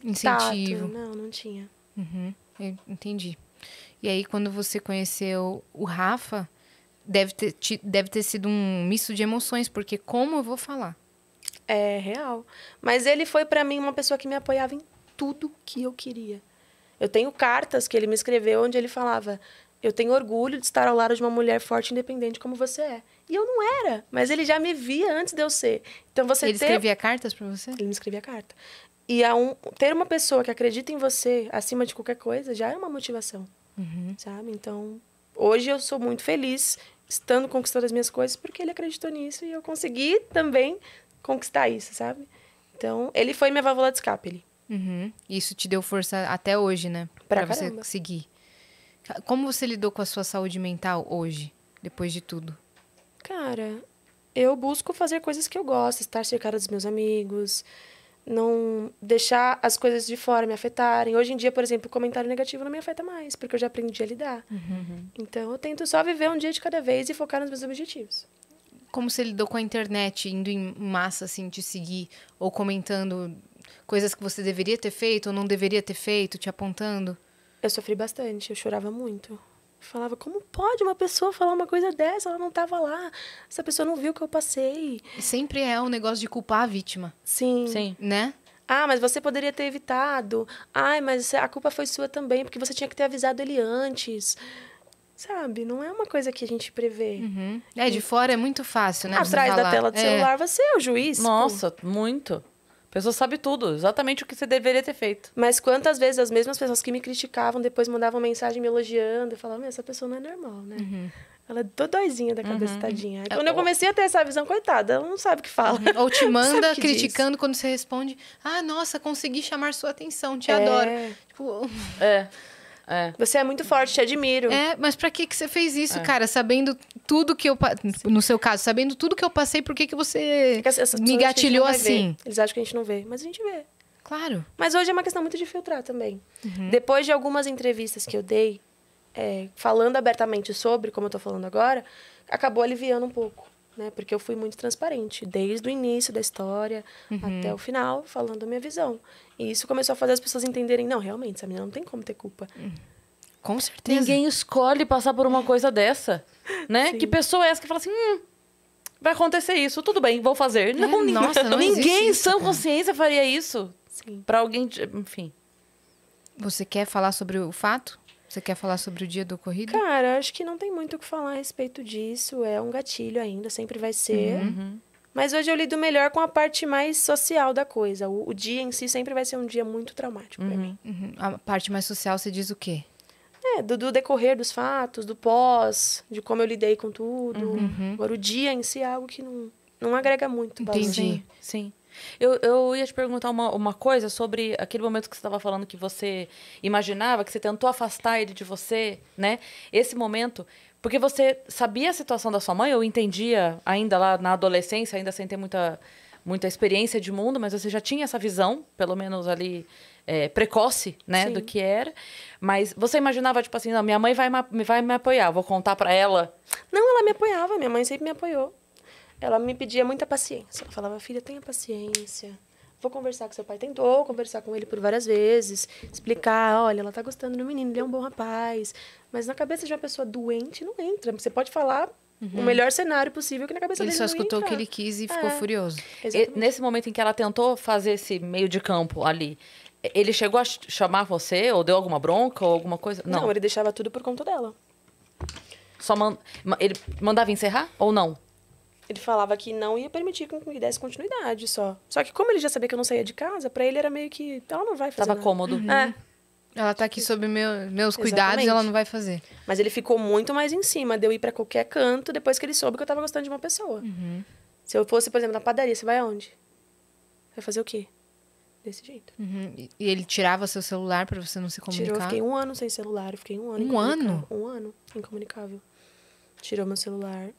Speaker 3: Incentivo. Tato. Não, não tinha.
Speaker 1: Uhum. entendi. E aí, quando você conheceu o Rafa, deve ter, te, deve ter sido um misto de
Speaker 3: emoções, porque como eu vou falar? É real. Mas ele foi para mim uma pessoa que me apoiava em tudo que eu queria. Eu tenho cartas que ele me escreveu onde ele falava: eu tenho orgulho de estar ao lado de uma mulher forte e independente como você é. E eu não era, mas ele já me via antes de eu ser. Então você Ele ter... escrevia cartas para você? Ele me escrevia carta. E a um... ter uma pessoa que acredita em você acima de qualquer coisa já é uma motivação. Uhum. Sabe? Então, hoje eu sou muito feliz estando conquistando as minhas coisas porque ele acreditou nisso e eu consegui também conquistar isso, sabe? Então, ele foi minha válvula de escape. Ele.
Speaker 1: Uhum. Isso te deu força até hoje, né? Para pra você seguir. Como você lidou com a sua saúde mental hoje, depois de tudo?
Speaker 3: Cara, eu busco fazer coisas que eu gosto, estar cercada dos meus amigos, não deixar as coisas de fora me afetarem. Hoje em dia, por exemplo, o comentário negativo não me afeta mais, porque eu já aprendi a lidar. Uhum. Então, eu tento só viver um dia de cada vez e focar nos meus objetivos. Como você
Speaker 1: lidou com a internet, indo em massa, assim, te seguir, ou comentando coisas que você deveria ter feito ou não deveria ter feito, te apontando? Eu sofri bastante, eu chorava muito.
Speaker 3: Falava, como pode uma pessoa falar uma coisa dessa? Ela não estava lá. Essa pessoa não viu o que eu passei. Sempre é um negócio de culpar a vítima. Sim. Sim. Né? Ah, mas você poderia ter evitado. Ai, mas a culpa foi sua também, porque você tinha que ter avisado ele antes. Sabe? Não é uma coisa que a gente prevê. Uhum. É, de
Speaker 2: fora é muito fácil, né? Atrás da tela do é. celular, você é o juiz. Nossa, pô. muito pessoa sabe tudo, exatamente
Speaker 3: o que você deveria ter feito. Mas quantas vezes as mesmas pessoas que me criticavam depois mandavam mensagem me elogiando, e falavam, essa pessoa não é normal, né? Uhum. Ela é doidinha da uhum. cabeça, uhum. tadinha. É, quando eu comecei a ter essa visão, coitada, ela não sabe o que fala. Uhum. Ou te manda criticando diz. quando você responde, ah, nossa,
Speaker 1: consegui chamar sua atenção, te é... adoro. Tipo...
Speaker 3: É. É. Você é muito forte, te admiro. É,
Speaker 1: mas pra que, que você fez isso, é. cara? Sabendo tudo que eu. No seu caso, sabendo tudo que
Speaker 3: eu passei, por que, que você me gatilhou assim? Eles acham que a gente não vê, mas a gente vê. Claro. Mas hoje é uma questão muito de filtrar também. Uhum. Depois de algumas entrevistas que eu dei, é, falando abertamente sobre, como eu tô falando agora, acabou aliviando um pouco né? Porque eu fui muito transparente, desde o início da história uhum. até o final, falando a minha visão. E isso começou a fazer as pessoas entenderem, não, realmente, essa menina não tem como ter culpa. Uhum. Com certeza. Ninguém
Speaker 2: escolhe passar por uma coisa dessa, né? Sim. Que pessoa é essa que fala assim, hum, vai acontecer isso, tudo bem, vou fazer. É, é não, nossa, não ninguém em sã consciência faria isso. Sim. Pra alguém, enfim.
Speaker 3: Você quer falar sobre o fato? Você quer falar sobre o dia do ocorrido? Cara, acho que não tem muito o que falar a respeito disso. É um gatilho ainda, sempre vai ser. Uhum. uhum. Mas hoje eu lido melhor com a parte mais social da coisa. O, o dia em si sempre vai ser um dia muito traumático uhum. para mim. Uhum. A parte mais social, você diz o quê? É, do, do, decorrer dos fatos, do pós, de como eu lidei com tudo. Uhum. Uhum. Agora, o dia em si é algo que não, não agrega muito. Entendi. Sim. Sim.
Speaker 2: Eu, eu ia te perguntar uma, uma coisa sobre aquele momento que você estava falando que você imaginava, que você tentou afastar ele de você, né? Esse momento, porque você sabia a situação da sua mãe, eu entendia ainda lá na adolescência, ainda sem ter muita, muita experiência de mundo, mas você já tinha essa visão, pelo menos ali é, precoce, né, Sim. do que era. Mas você imaginava, tipo assim, não, minha mãe vai, vai me apoiar, vou contar para ela. Não, ela me apoiava, minha mãe sempre me apoiou
Speaker 3: ela me pedia muita paciência. Ela falava, filha, tenha paciência. Vou conversar com seu pai. Tentou conversar com ele por várias vezes, explicar, olha, ela tá gostando do menino, ele é um bom rapaz. Mas na cabeça de uma pessoa doente não entra. Você pode falar Uhum. o melhor cenário possível que na cabeça ele dele. Ele só escutou o que ele
Speaker 2: quis e ficou é, furioso. E, nesse momento em que ela tentou fazer esse meio de campo ali, ele chegou a chamar você ou deu alguma bronca ou alguma coisa? Não, não ele deixava tudo por conta dela. Só man... ele mandava encerrar ou não? ele falava
Speaker 3: que não ia permitir que me desse continuidade só. Só que como ele já sabia que eu não saía de casa, para ele era meio que, ela não vai fazer. Tava nada. cômodo. Uhum. É. Ela tá aqui sob meu, meus cuidados e ela não vai fazer. Mas ele ficou muito mais em cima de eu ir para qualquer canto depois que ele soube que eu tava gostando de uma pessoa. Uhum. Se eu fosse, por exemplo, na padaria, você vai aonde? Vai fazer o quê? Desse jeito.
Speaker 1: Uhum. E ele tirava seu celular para você não se comunicar? Tirou, eu fiquei um
Speaker 3: ano sem celular, eu fiquei um ano. Um ano? Um ano incomunicável.
Speaker 2: Tirou meu celular,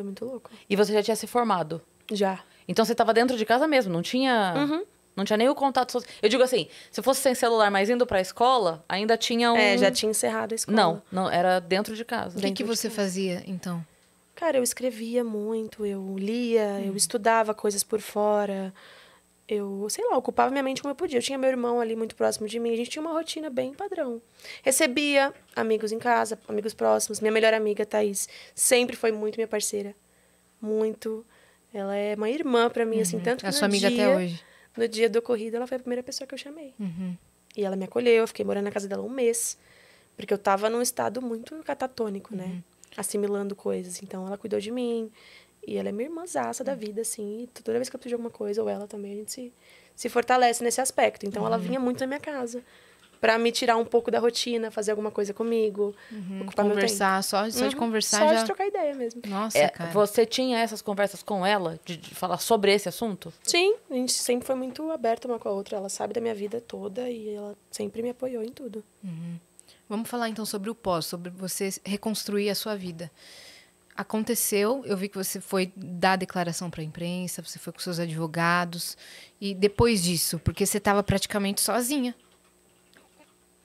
Speaker 2: foi muito louco. E você já tinha se formado? Já. Então você estava dentro de casa mesmo, não tinha. Uhum. Não tinha nenhum contato social. Eu digo assim, se fosse sem celular, mas indo para a escola, ainda tinha é, um. É, já tinha encerrado a escola. Não, não, era dentro de casa. O que, que você fazia, então?
Speaker 3: Cara, eu escrevia muito, eu lia, hum. eu estudava coisas por fora eu, sei lá, ocupava minha mente como eu podia. Eu tinha meu irmão ali muito próximo de mim, a gente tinha uma rotina bem padrão. Recebia amigos em casa, amigos próximos. Minha melhor amiga, Thaís, sempre foi muito minha parceira. Muito. Ela é uma irmã para mim, assim, uhum. assim, tanto que. É a sua amiga dia, até hoje. No dia do ocorrido, ela foi a primeira pessoa que eu chamei. Uhum. E ela me acolheu, eu fiquei morando na casa dela um mês, porque eu tava num estado muito catatônico, né? Uhum. Assimilando coisas. Então, ela cuidou de mim, e ela é minha irmãzaça da vida, assim. E toda vez que eu preciso de alguma coisa, ou ela também, a gente se, se fortalece nesse aspecto. Então, uhum. ela vinha muito na minha casa. para me tirar um pouco da rotina, fazer alguma coisa comigo.
Speaker 2: Uhum. Ocupar conversar, só, só uhum. de conversar Só já... de trocar
Speaker 3: ideia mesmo. Nossa, é, cara.
Speaker 2: Você tinha essas conversas com ela? De, de, falar sobre esse assunto?
Speaker 3: Sim. A gente sempre foi muito aberta uma com a outra. Ela sabe da minha vida toda e ela sempre me apoiou em tudo.
Speaker 2: Uhum. Vamos falar, então, sobre o
Speaker 1: pós. Sobre você reconstruir a sua vida aconteceu, eu vi que você foi dar declaração para a imprensa, você foi com seus advogados e depois disso, porque você estava praticamente sozinha,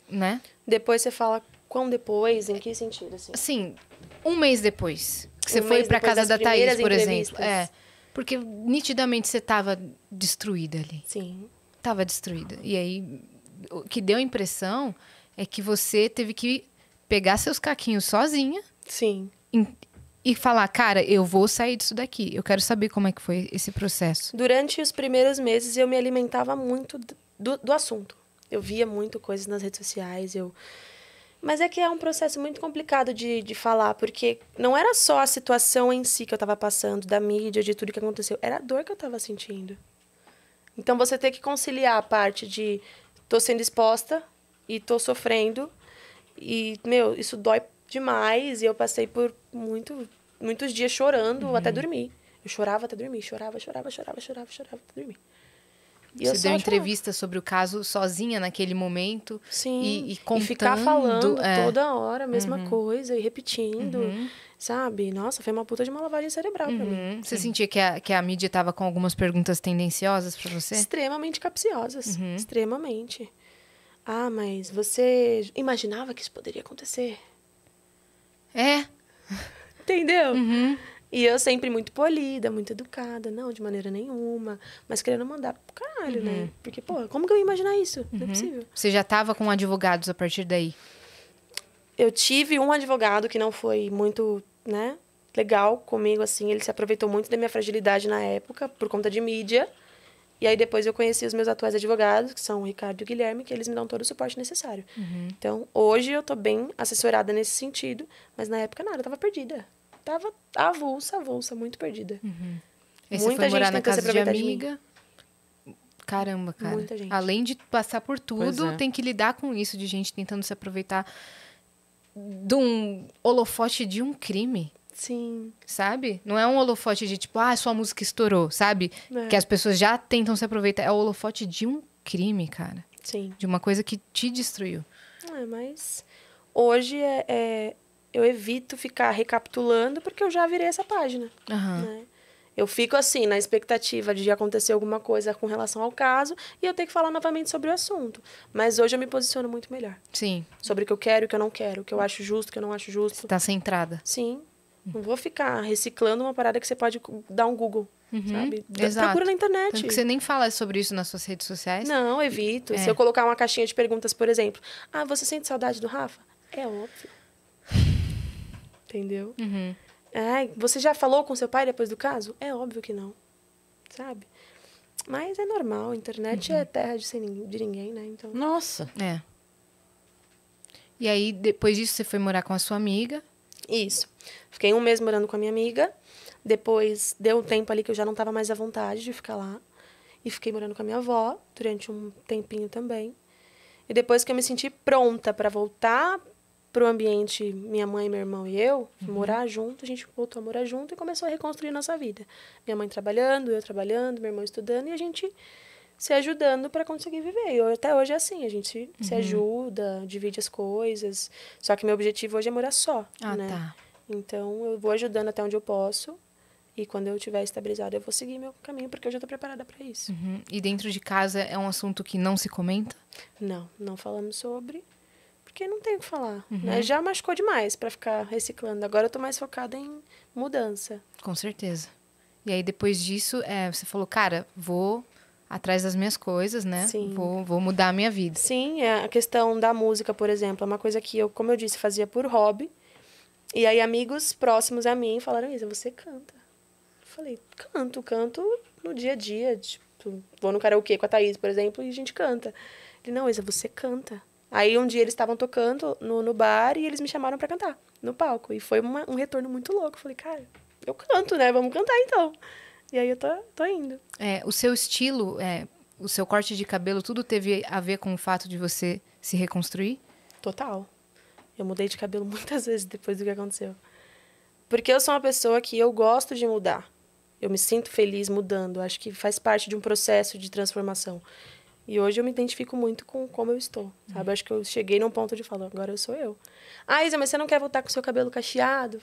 Speaker 1: né?
Speaker 3: Depois você fala quão depois, em que sentido assim? Assim, um mês depois
Speaker 1: que você um foi para casa da Thaís, por exemplo, é, porque nitidamente você estava destruída ali. Sim. Tava destruída. E aí o que deu a impressão é que você teve que pegar seus caquinhos sozinha. Sim e falar, cara, eu vou sair disso daqui. Eu quero saber como é que foi esse processo.
Speaker 3: Durante os primeiros meses, eu me alimentava muito do, do assunto. Eu via muito coisas nas redes sociais, eu... Mas é que é um processo muito complicado de, de falar, porque não era só a situação em si que eu estava passando, da mídia, de tudo que aconteceu, era a dor que eu estava sentindo. Então você tem que conciliar a parte de tô sendo exposta e tô sofrendo, e, meu, isso dói demais e eu passei por muito, muitos dias chorando uhum. até dormir. Eu chorava até dormir, chorava, chorava, chorava, chorava, chorava até dormir. E Você deu
Speaker 1: entrevista chorava. sobre o caso sozinha naquele momento. Sim. E, e, contando, e ficar falando é. toda
Speaker 3: hora a mesma uhum. coisa e repetindo, uhum. sabe? Nossa, foi uma puta de uma lavagem cerebral uhum. pra mim. Uhum. Você Sim.
Speaker 1: sentia que a, que a mídia tava com algumas perguntas tendenciosas para você?
Speaker 3: Extremamente capciosas. Uhum. Extremamente. Ah, mas você imaginava que isso poderia acontecer? É. Entendeu? Uhum. E eu sempre muito polida, muito educada, não, de maneira nenhuma, mas querendo mandar pro caralho, né? uhum. né? Porque, pô, como que eu ia imaginar isso? Uhum. Não é uhum. possível.
Speaker 1: Você já tava com advogados a partir daí?
Speaker 3: Eu tive um advogado que não foi muito, né, legal comigo, assim. Ele se aproveitou muito da minha fragilidade na época, por conta de mídia. E aí depois eu conheci os meus atuais advogados, que são o Ricardo e o Guilherme, que eles me dão todo o suporte necessário. Uhum. Então, hoje eu tô bem assessorada nesse sentido, mas na época nada, eu tava perdida. Tava avulsa, avulsa, muito perdida. Uhum. Muita foi morar gente na casa de amiga.
Speaker 1: De Caramba, cara. Muita gente. Além de passar por tudo, é. tem que lidar com isso de gente tentando se aproveitar de um holofote de um crime. Sim. Sabe? Não é um holofote de tipo, ah, sua música estourou, sabe? É. Que as pessoas já tentam se aproveitar. É o holofote de um crime, cara. Sim. De uma coisa que te destruiu.
Speaker 3: É, mas hoje é, é, eu evito ficar recapitulando porque eu já virei essa página. Uhum. Né? Eu fico assim, na expectativa de acontecer alguma coisa com relação ao caso e eu tenho que falar novamente sobre o assunto. Mas hoje eu me posiciono muito melhor. Sim. Sobre o que eu quero e o que eu não quero, o que eu acho justo, o que eu não acho justo. Você
Speaker 1: tá centrada.
Speaker 3: Sim. Não vou ficar reciclando uma parada que você pode dar um Google. Uhum, sabe? Exato. Procura na internet. Tanto que você nem
Speaker 1: fala sobre isso nas suas redes sociais?
Speaker 3: Não, evito. É. Se eu colocar uma caixinha de perguntas, por exemplo, ah, você sente saudade do Rafa? É óbvio. Entendeu? Uhum. você já falou com seu pai depois do caso? É óbvio que não. Sabe? Mas é normal, a internet é uhum. é terra de, ninguém, de ninguém, né? Então...
Speaker 1: Nossa! É. E aí, depois disso, você foi morar com a sua amiga?
Speaker 3: Isso. Fiquei um mês morando com a minha amiga. Depois deu um tempo ali que eu já não estava mais à vontade de ficar lá. E fiquei morando com a minha avó durante um tempinho também. E depois que eu me senti pronta para voltar pro ambiente, minha mãe, meu irmão e eu, uhum. morar junto, a gente voltou a morar junto e começou a reconstruir nossa vida. Minha mãe trabalhando, eu trabalhando, meu irmão estudando e a gente se ajudando para conseguir viver. E até hoje é assim, a gente uhum. se ajuda, divide as coisas. Só que meu objetivo hoje é morar só, ah, né? Tá. Então eu vou ajudando até onde eu posso. E quando eu tiver estabilizado, eu vou seguir meu caminho, porque eu já estou preparada para isso.
Speaker 1: Uhum. E dentro de casa é um assunto que não se comenta? Não,
Speaker 3: não falamos sobre, porque não tem o que falar. Né? Uhum. Né? Já machucou demais para ficar reciclando. Agora eu estou mais focada em mudança.
Speaker 1: Com certeza. E aí, depois disso, é, você falou, cara, vou atrás das minhas coisas, né? Sim.
Speaker 3: Vou, vou mudar a minha vida. Sim, é, a questão da música, por exemplo, é uma coisa que eu, como eu disse, fazia por hobby. E aí amigos próximos a mim falaram, Isa, você canta. Eu falei, canto, canto no dia a dia. Tipo, vou no karaokê com a Thaís, por exemplo, e a gente canta. Ele, não, Isa, você canta. Aí um dia eles estavam tocando no, no bar e eles me chamaram para cantar no palco. E foi uma, um retorno muito louco. Eu falei, cara, eu canto, né? Vamos cantar então. E aí eu tô, tô indo.
Speaker 1: É, o seu estilo, é, o seu corte de cabelo, tudo teve a ver com o fato de você se reconstruir?
Speaker 3: Total. Eu mudei de cabelo muitas vezes depois do que aconteceu. Porque eu sou uma pessoa que eu gosto de mudar. Eu me sinto feliz mudando. Acho que faz parte de um processo de transformação. E hoje eu me identifico muito com como eu estou, sabe? Uhum. Acho que eu cheguei num ponto de falar, agora eu sou eu. Ah, Isa, mas você não quer voltar com seu cabelo cacheado?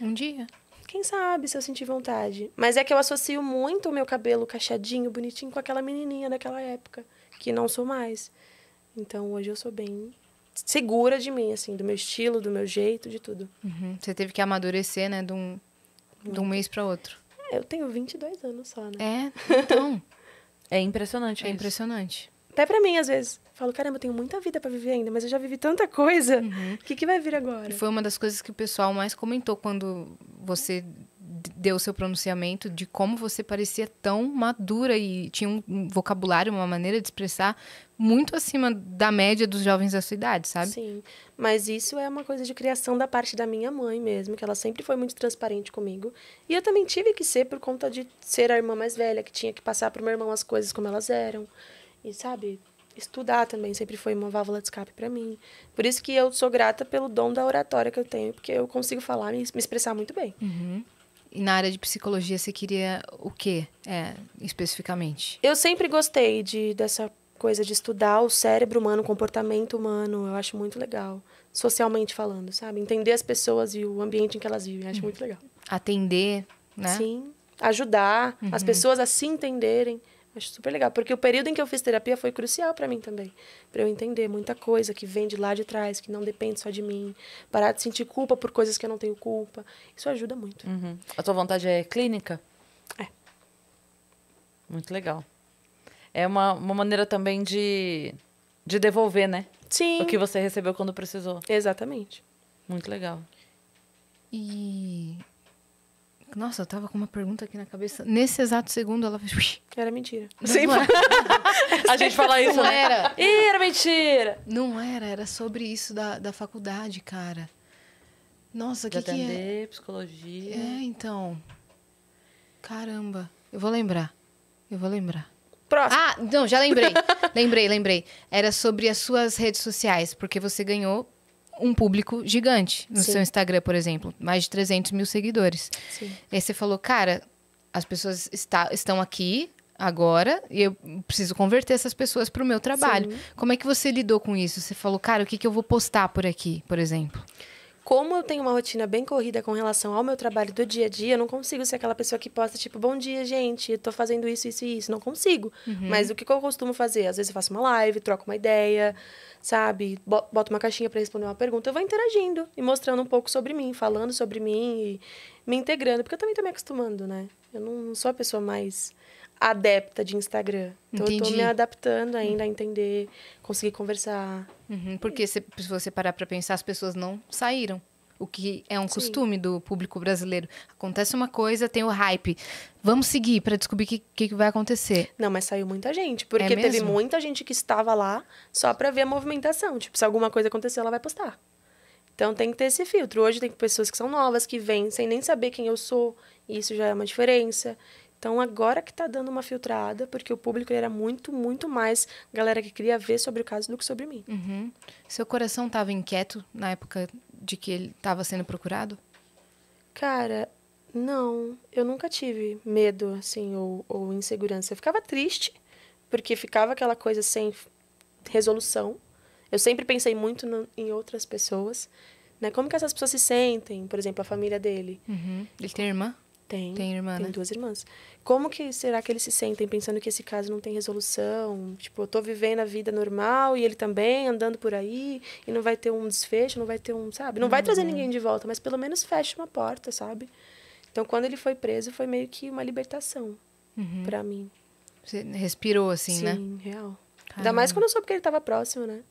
Speaker 3: um dia. Quem sabe se eu sentir vontade. Mas é que eu associo muito o meu cabelo cacheadinho, bonitinho, com aquela menininha daquela época, que não sou mais. Então hoje eu sou bem segura de mim, assim, do meu estilo, do meu jeito, de tudo.
Speaker 1: Uhum. Você teve que amadurecer, né, de um, de um mês para outro.
Speaker 3: É, eu tenho 22 anos só, né? É, então. é impressionante. É isso. impressionante. Até para mim, às vezes. Falo, caramba, eu tenho muita vida para viver ainda, mas eu já vivi tanta coisa. Uhum. O uhum. que, que vai vir
Speaker 1: agora? foi uma das coisas que o pessoal mais comentou quando você deu o seu pronunciamento de como você parecia tão madura e tinha um vocabulário, uma maneira de expressar muito acima da média dos jovens da sua idade, sabe? Sim,
Speaker 3: mas isso é uma coisa de criação da parte da minha mãe mesmo, que ela sempre foi muito transparente comigo. E eu também tive que ser por conta de ser a irmã mais velha, que tinha que passar para o meu irmão as coisas como elas eram. E, sabe, estudar também sempre foi uma válvula de escape para mim. Por isso que eu sou grata pelo dom da oratória que eu tenho, porque eu consigo falar, me, me expressar muito bem.
Speaker 1: Uhum. E na área de psicologia, você queria o quê, é, especificamente?
Speaker 3: Eu sempre gostei de, dessa coisa de estudar o cérebro humano, o comportamento humano. Eu acho muito legal, socialmente falando, sabe? Entender as pessoas e o ambiente em que elas vivem. Eu acho uhum. muito legal.
Speaker 1: Atender, né?
Speaker 3: Sim. Ajudar uhum. as pessoas a se entenderem. Acho super legal, porque o período em que eu fiz terapia foi crucial para mim também, para eu entender muita coisa que vem de lá de trás, que não depende só de mim, parar de sentir culpa por coisas que eu não tenho culpa. Isso ajuda muito.
Speaker 2: Uhum. A tua vontade é clínica? É. Muito legal. É uma, uma maneira também de, de devolver, né? Sim. O que você recebeu quando precisou. Exatamente. Muito legal.
Speaker 1: E nossa, eu tava com uma pergunta aqui na cabeça. Nesse exato segundo, ela fez.
Speaker 3: Era mentira. Não Sim, era. a gente fala
Speaker 1: isso, não né? Era. Ih, era mentira. Não era, era sobre isso da, da faculdade, cara. Nossa, que, atender,
Speaker 2: que é? psicologia.
Speaker 1: É, então. Caramba. Eu vou lembrar. Eu vou lembrar. Próximo. Ah, não, já lembrei. lembrei, lembrei. Era sobre as suas redes sociais, porque você ganhou um público gigante no Sim. seu Instagram, por exemplo, mais de 300 mil seguidores. Sim. E aí você falou, cara, as pessoas está, estão aqui agora e eu preciso converter essas pessoas para o meu trabalho. Sim. Como é que você lidou com isso? Você falou, cara, o que, que eu vou postar por aqui, por exemplo?
Speaker 3: como eu tenho uma rotina bem corrida com relação ao meu trabalho do dia a dia, eu não consigo ser aquela pessoa que posta, tipo, bom dia, gente, eu tô fazendo isso, isso e isso. Não consigo. Uhum. Mas o que eu costumo fazer? Às vezes eu faço uma live, troco uma ideia, sabe? Boto uma caixinha para responder uma pergunta. Eu vou interagindo e mostrando um pouco sobre mim, falando sobre mim e me integrando. Porque eu também tô me acostumando, né? Eu não sou a pessoa mais adepta de Instagram. Então Entendi. eu tô me adaptando ainda a
Speaker 1: entender,
Speaker 3: conseguir conversar.
Speaker 1: Uhum, porque se, se, você parar para pensar, as pessoas não saíram. O que é um Sim. costume do público brasileiro. Acontece uma coisa, tem o hype. Vamos seguir para descobrir o que, que, vai acontecer. Não, mas saiu muita gente. Porque é teve muita
Speaker 3: gente que estava lá só para ver a movimentação. Tipo, se alguma coisa acontecer, ela vai postar. Então tem que ter esse filtro. Hoje tem pessoas que são novas, que vêm sem nem saber quem eu sou. E isso já é uma diferença. Então, agora que está dando uma filtrada, porque o público era muito, muito mais galera que queria ver sobre o caso do que sobre mim.
Speaker 1: Uhum. Seu coração estava inquieto na época de que ele estava sendo procurado?
Speaker 3: Cara, não. Eu nunca tive medo, assim, ou, ou insegurança. Eu ficava triste, porque ficava aquela coisa sem resolução. Eu sempre pensei muito no, em outras pessoas. Né? Como que essas pessoas se sentem? Por exemplo, a família dele. Uhum. Ele tem irmã? Tem. Tem irmã. Tem né? duas irmãs. Como que será que eles se sentem pensando que esse caso não tem resolução? Tipo, eu tô vivendo a vida normal e ele também andando por aí e não vai ter um desfecho, não vai ter um, sabe? Não vai trazer uhum. ninguém de volta, mas pelo menos fecha uma porta, sabe? Então, quando ele foi preso, foi meio que uma libertação uhum. para mim.
Speaker 1: Você respirou assim, Sim, né? Sim, real.
Speaker 3: Caramba. Ainda mais quando eu soube que ele tava próximo, né?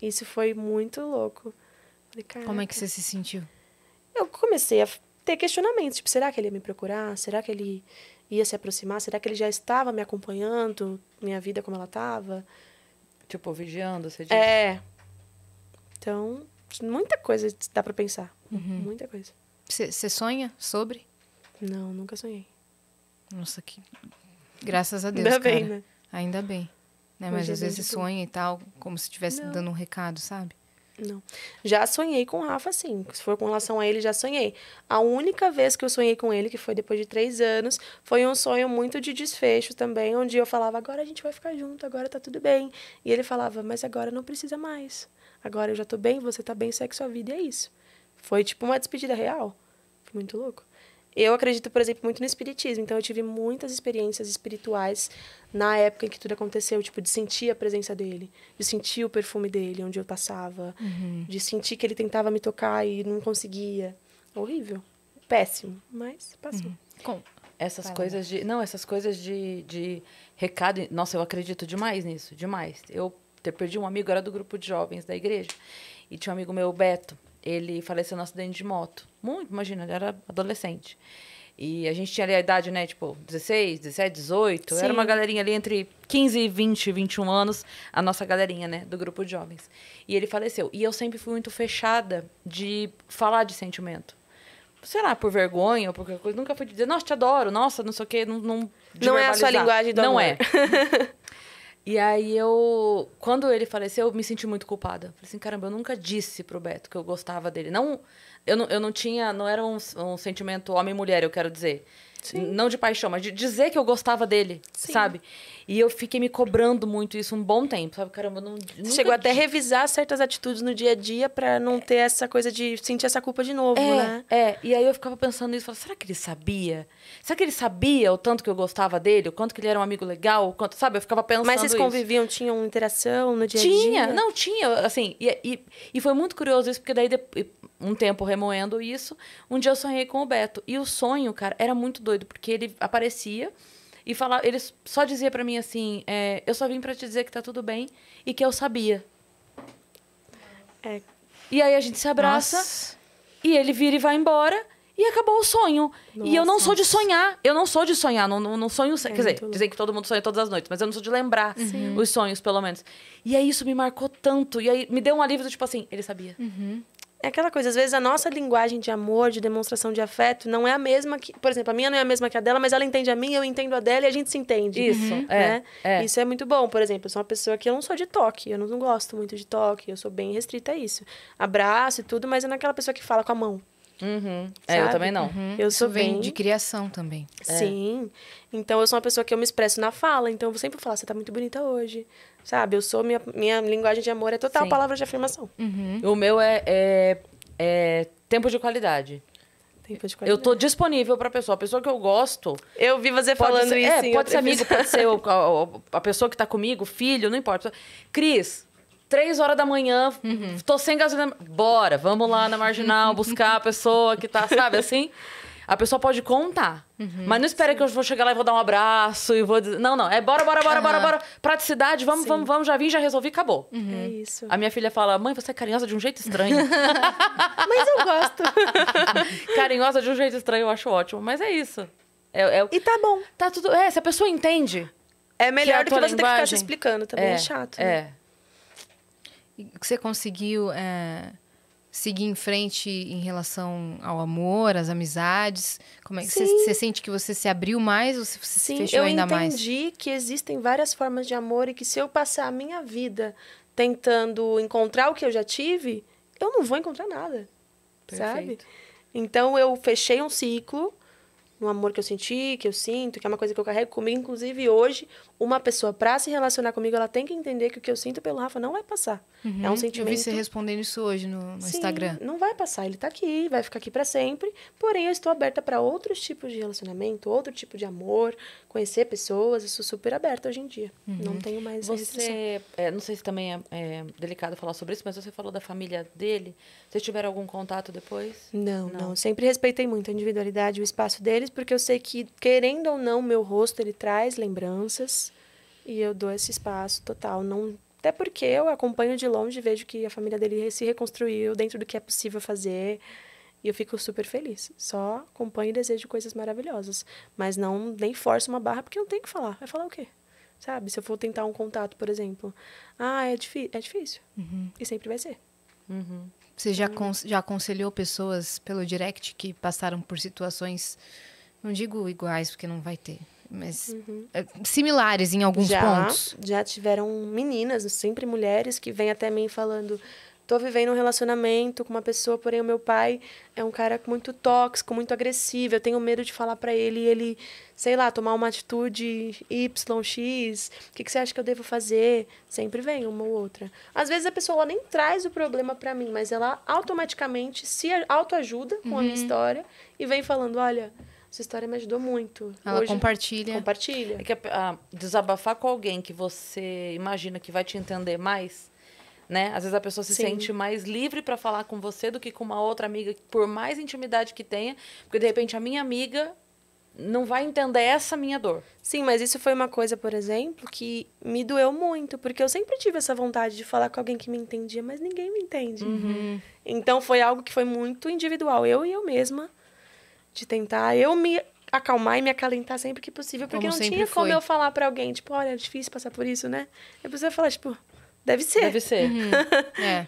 Speaker 3: Isso foi muito louco. Falei, Como é que você se sentiu? Eu comecei a ter questionamentos. Tipo, será que ele ia me procurar? Será que ele ia se aproximar? Será que ele já estava me acompanhando? Minha vida como ela estava?
Speaker 2: Tipo, vigiando, você
Speaker 3: É. Então, muita coisa dá para pensar. Uhum. Muita coisa. Você sonha sobre? Não, nunca sonhei. Nossa, que. Graças a Deus. Ainda cara. bem, né? Ainda bem. Né? Mas às vezes sonha
Speaker 1: e tal, como se estivesse dando um recado, sabe?
Speaker 3: Não. Já sonhei com o Rafa, sim. Se for com relação a ele, já sonhei. A única vez que eu sonhei com ele, que foi depois de três anos, foi um sonho muito de desfecho também, onde eu falava, agora a gente vai ficar junto, agora tá tudo bem. E ele falava, mas agora não precisa mais. Agora eu já tô bem, você tá bem, segue sua vida, e é isso. Foi tipo uma despedida real. Foi muito louco. Eu acredito, por exemplo, muito no espiritismo, então eu tive muitas experiências espirituais na época em que tudo aconteceu, tipo, de sentir a presença dele, de sentir o perfume dele onde eu passava, uhum. de sentir que ele tentava me tocar e não conseguia. Horrível. Péssimo, mas passou. Uhum.
Speaker 2: Com essas Vai coisas lá. de. Não, essas coisas de, de recado. Nossa, eu acredito demais nisso, demais. Eu perdi um amigo, era do grupo de jovens da igreja, e tinha um amigo meu, Beto ele faleceu num acidente de moto. Muito, imagina, ele era adolescente. E a gente tinha ali a idade, né? Tipo, 16, 17, 18. Sim. Era uma galerinha ali entre 15 e 20, 21 anos. A nossa galerinha, né? Do grupo de jovens. E ele faleceu. E eu sempre fui muito fechada de falar de sentimento. Sei lá, por vergonha ou por qualquer coisa. Nunca fui dizer, nossa, te adoro, nossa, não sei o quê. Não, não, não é a sua linguagem do Não amor. é. E aí eu, quando ele faleceu, eu me senti muito culpada. Falei assim, caramba, eu nunca disse pro Beto que eu gostava dele. Não, eu não, eu não tinha, não era um, um sentimento homem-mulher, eu quero dizer. Sim. Não de paixão, mas de dizer que eu gostava dele, Sim. sabe? E eu fiquei me cobrando muito isso um bom tempo, sabe? Caramba, não. Chegou até a revisar certas atitudes no dia a dia para não ter essa coisa de sentir essa culpa de novo, é, né? É, e aí eu ficava pensando nisso, falava, será que ele sabia? Será que ele sabia o tanto que eu gostava dele, o quanto que ele era um amigo legal, o quanto, sabe? Eu ficava pensando. Mas vocês conviviam, tinham interação no dia a dia? Tinha, não, tinha, assim. E, e, e foi muito curioso isso, porque daí um tempo remoendo isso. Um dia eu sonhei com o Beto. E o sonho, cara, era muito doido, porque ele aparecia e falava, ele só dizia para mim assim: é, Eu só vim para te dizer que tá tudo bem e que eu sabia. É. E aí a gente se abraça Nossa. e ele vira e vai embora. E acabou o sonho. Nossa. E eu não sou de sonhar. Eu não sou de sonhar. Não, não, não sonho. É quer dizer, dizem que todo mundo sonha todas as noites, mas eu não sou de lembrar os sonhos, pelo menos. E aí isso me marcou tanto. E aí me deu um alívio do tipo assim: ele sabia.
Speaker 4: Uhum
Speaker 3: é aquela coisa, às vezes a nossa linguagem de amor, de demonstração de afeto, não é a mesma que. Por exemplo, a minha não é a mesma que a dela, mas ela entende a mim eu entendo a dela e a gente se entende. Isso. Uhum. É, né? É, é, Isso é muito bom. Por exemplo, eu sou uma pessoa que eu não sou de toque, eu não, não gosto muito de toque, eu sou bem restrita a isso. Abraço e tudo, mas eu não é aquela pessoa que fala com a mão. Uhum. É, eu também não. Uhum. Eu sou vem bem... de
Speaker 1: criação também. É.
Speaker 3: Sim. É. Então eu sou uma pessoa que eu me expresso na fala, então eu sempre falo, você tá muito bonita hoje. Sabe? Eu sou minha, minha linguagem de amor é total Sim. palavra de afirmação. Uhum. O meu é, é,
Speaker 2: é tempo de qualidade. Eu tô disponível pra pessoa. A pessoa que eu gosto. Eu vi você falando ser, é, isso. É, pode ser amigo, pode ser o, a, a pessoa que tá comigo, filho, não importa. Cris, três horas da manhã, uhum. tô sem gasolina. Bora, vamos lá na marginal buscar a pessoa que tá, sabe assim? A pessoa pode contar. Uhum, mas não espera que eu vou chegar lá e vou dar um abraço e vou dizer. Não, não. É bora, bora, bora, uhum. bora, bora. Praticidade, vamos, sim. vamos, vamos, já vim, já resolvi, acabou. Uhum. É isso. A minha filha fala: mãe, você é carinhosa de um jeito estranho. mas eu gosto. carinhosa de um jeito estranho, eu acho ótimo. Mas é isso. É, é... E tá bom. Tá tudo. É, se a pessoa entende. É melhor é do que você linguagem... ter que ficar te explicando, também é, é chato. É. Né? É
Speaker 1: que você conseguiu é, seguir em frente em relação ao amor, às amizades? Como é que você, você, sente que você se abriu mais ou você Sim, se fechou ainda mais? Eu
Speaker 3: entendi que existem várias formas de amor e que se eu passar a minha vida tentando encontrar o que eu já tive, eu não vou encontrar nada, Perfeito. sabe? Então eu fechei um ciclo no amor que eu senti, que eu sinto, que é uma coisa que eu carrego comigo, inclusive hoje, uma pessoa para se relacionar comigo, ela tem que entender que o que eu sinto pelo Rafa não vai passar. Uhum. É um sentimento. Eu vi você respondendo isso hoje no, no Sim, Instagram. Não vai passar, ele tá aqui, vai ficar aqui para sempre. Porém, eu estou aberta para outros tipos de
Speaker 2: relacionamento, outro tipo de amor,
Speaker 3: conhecer pessoas. Eu sou super aberta hoje em dia. Uhum. Não tenho mais Você,
Speaker 2: é, não sei se também é, é, delicado falar sobre isso, mas você falou da família dele. Vocês tiveram algum contato depois?
Speaker 3: Não, não. não. Sempre respeitei muito a individualidade, o espaço deles, porque eu sei que, querendo ou não, meu rosto ele traz lembranças. E eu dou esse espaço total. Não, até porque eu acompanho de longe e vejo que a família dele se reconstruiu dentro do que é possível fazer. E eu fico super feliz. Só acompanho e desejo coisas maravilhosas. Mas não nem forço uma barra, porque não tem o que falar. Vai falar o quê? Sabe? Se eu for tentar um contato, por exemplo. Ah, é, é difícil. Uhum. E sempre vai ser. Uhum. Você já, uhum.
Speaker 1: já aconselhou pessoas pelo direct que passaram por situações, não digo iguais, porque não vai ter, mas uhum. Eh, similares em alguns já, pontos.
Speaker 3: Já tiveram meninas, sempre mulheres, que vêm até mim falando: tô vivendo um relacionamento com uma pessoa, porém o meu pai é um cara muito tóxico, muito agressivo, eu tenho medo de falar para ele, ele, sei lá, tomar uma atitude Y, X, o que, que, você acha que eu devo fazer? Sempre vem uma ou outra. Às vezes a pessoa nem traz o problema para mim, mas ela automaticamente se autoajuda com uhum. a minha uhum. história e vem falando: olha sua história me ajudou muito. Ela Hoje, compartilha.
Speaker 2: Compartilha. É que a, a, desabafar com alguém que você imagina que vai te entender mais, né? Às vezes a pessoa se Sim. sente mais livre para falar com você do que com uma outra amiga, por mais intimidade que tenha, porque de repente a minha amiga não vai entender essa minha dor. Sim, mas isso foi uma coisa, por exemplo, que me doeu
Speaker 3: muito, porque eu sempre tive essa vontade de falar com alguém que me entendia, mas ninguém me entende. Uhum. Então foi algo que foi muito individual, eu e eu mesma de tentar eu me acalmar e me acalentar sempre que possível, porque como não tinha foi. como eu falar para alguém, tipo, olha, é difícil passar por isso, né? Eu precisava falar, tipo, deve ser. Deve ser. Uhum.
Speaker 1: é.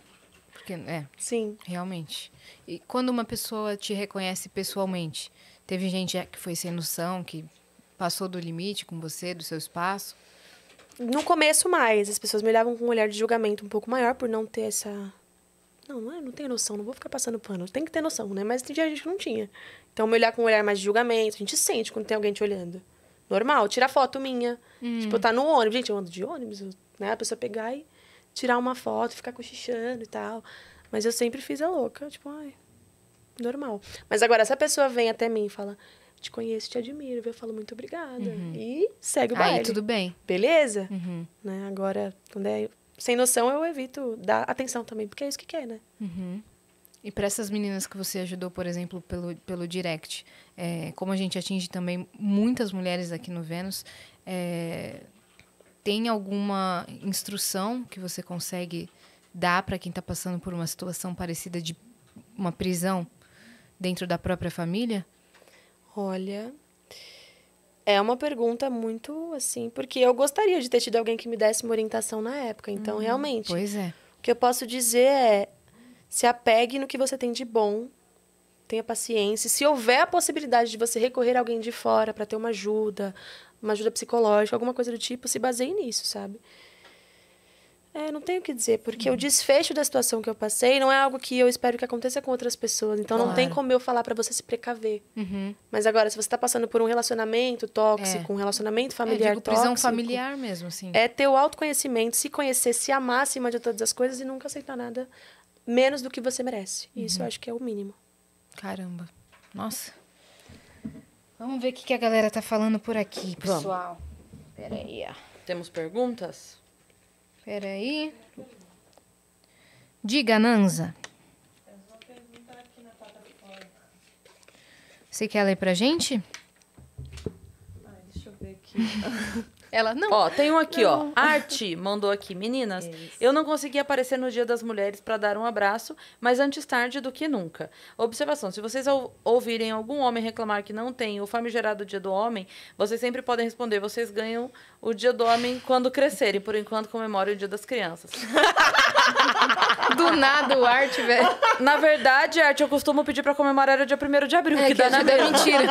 Speaker 1: Porque, é. Sim. Realmente. E quando uma pessoa te reconhece pessoalmente, teve gente que foi sem
Speaker 3: noção, que passou do limite com você, do seu espaço? No começo, mais. As pessoas me olhavam com um olhar de julgamento um pouco maior por não ter essa. Não, não, é, não tenho noção, não vou ficar passando pano. Tem que ter noção, né? Mas tem dia que não tinha. Então, me olhar com um olhar mais de julgamento. A gente sente quando tem alguém te olhando. Normal, tira foto minha. Hum. Tipo, eu tá no ônibus. Gente, eu ando de ônibus, né? A pessoa pegar e tirar uma foto, ficar cochichando e tal. Mas eu sempre fiz a louca. Tipo, ai, normal. Mas agora, se a pessoa vem até mim e fala, te conheço, te admiro, eu falo muito obrigada. Uhum. E segue o baile. Aí tudo bem. Beleza? Uhum. Né? Agora, quando é sem noção, eu evito dar atenção também, porque é isso que quer, né? Uhum.
Speaker 1: E para essas meninas que você ajudou, por exemplo, pelo, pelo direct, é, como a gente atinge também muitas mulheres aqui no Vênus, é, tem alguma instrução que você consegue dar para quem está passando por uma situação parecida de uma prisão dentro da própria família?
Speaker 3: Olha, é uma pergunta muito assim, porque eu gostaria de ter tido alguém que me desse uma orientação na época, então hum, realmente. Pois é. O que eu posso dizer é se apegue no que você tem de bom, tenha paciência. Se houver a possibilidade de você recorrer a alguém de fora para ter uma ajuda, uma ajuda psicológica, alguma coisa do tipo, se baseie nisso, sabe? É, não tenho o que dizer, porque hum. o desfecho da situação que eu passei não é algo que eu espero que aconteça com outras pessoas. Então claro. não tem como eu falar para você se precaver. Uhum. Mas agora, se você tá passando por um relacionamento tóxico, é. um relacionamento é, familiar é, digo, tóxico. prisão familiar mesmo, assim. É ter o autoconhecimento, se conhecer, se amar acima de todas as coisas e nunca aceitar nada menos do que você merece. Uhum. Isso eu uhum. acho que é o mínimo.
Speaker 1: Caramba. Nossa. Vamos ver o que, a galera tá falando por aqui, pessoal.
Speaker 2: Peraí, ó. Temos perguntas? Peraí.
Speaker 1: Diga, Nanza. Você quer ler pra gente?
Speaker 3: deixa eu ver aqui.
Speaker 2: Ela, não. Ó, tem um aqui, não. ó. Arte mandou aqui. Meninas, Isso. eu não consegui aparecer no Dia das Mulheres para dar um abraço, mas antes tarde do que nunca. Observação: se vocês ouvirem algum homem reclamar que não tem o famigerado Dia do Homem, vocês sempre podem responder: vocês ganham o Dia do Homem quando crescerem. Por enquanto, comemorem o Dia das Crianças. do nada o arte, velho. Na verdade, arte, eu costumo pedir para comemorar o dia 1 de abril, é, que, que dá é na mentira.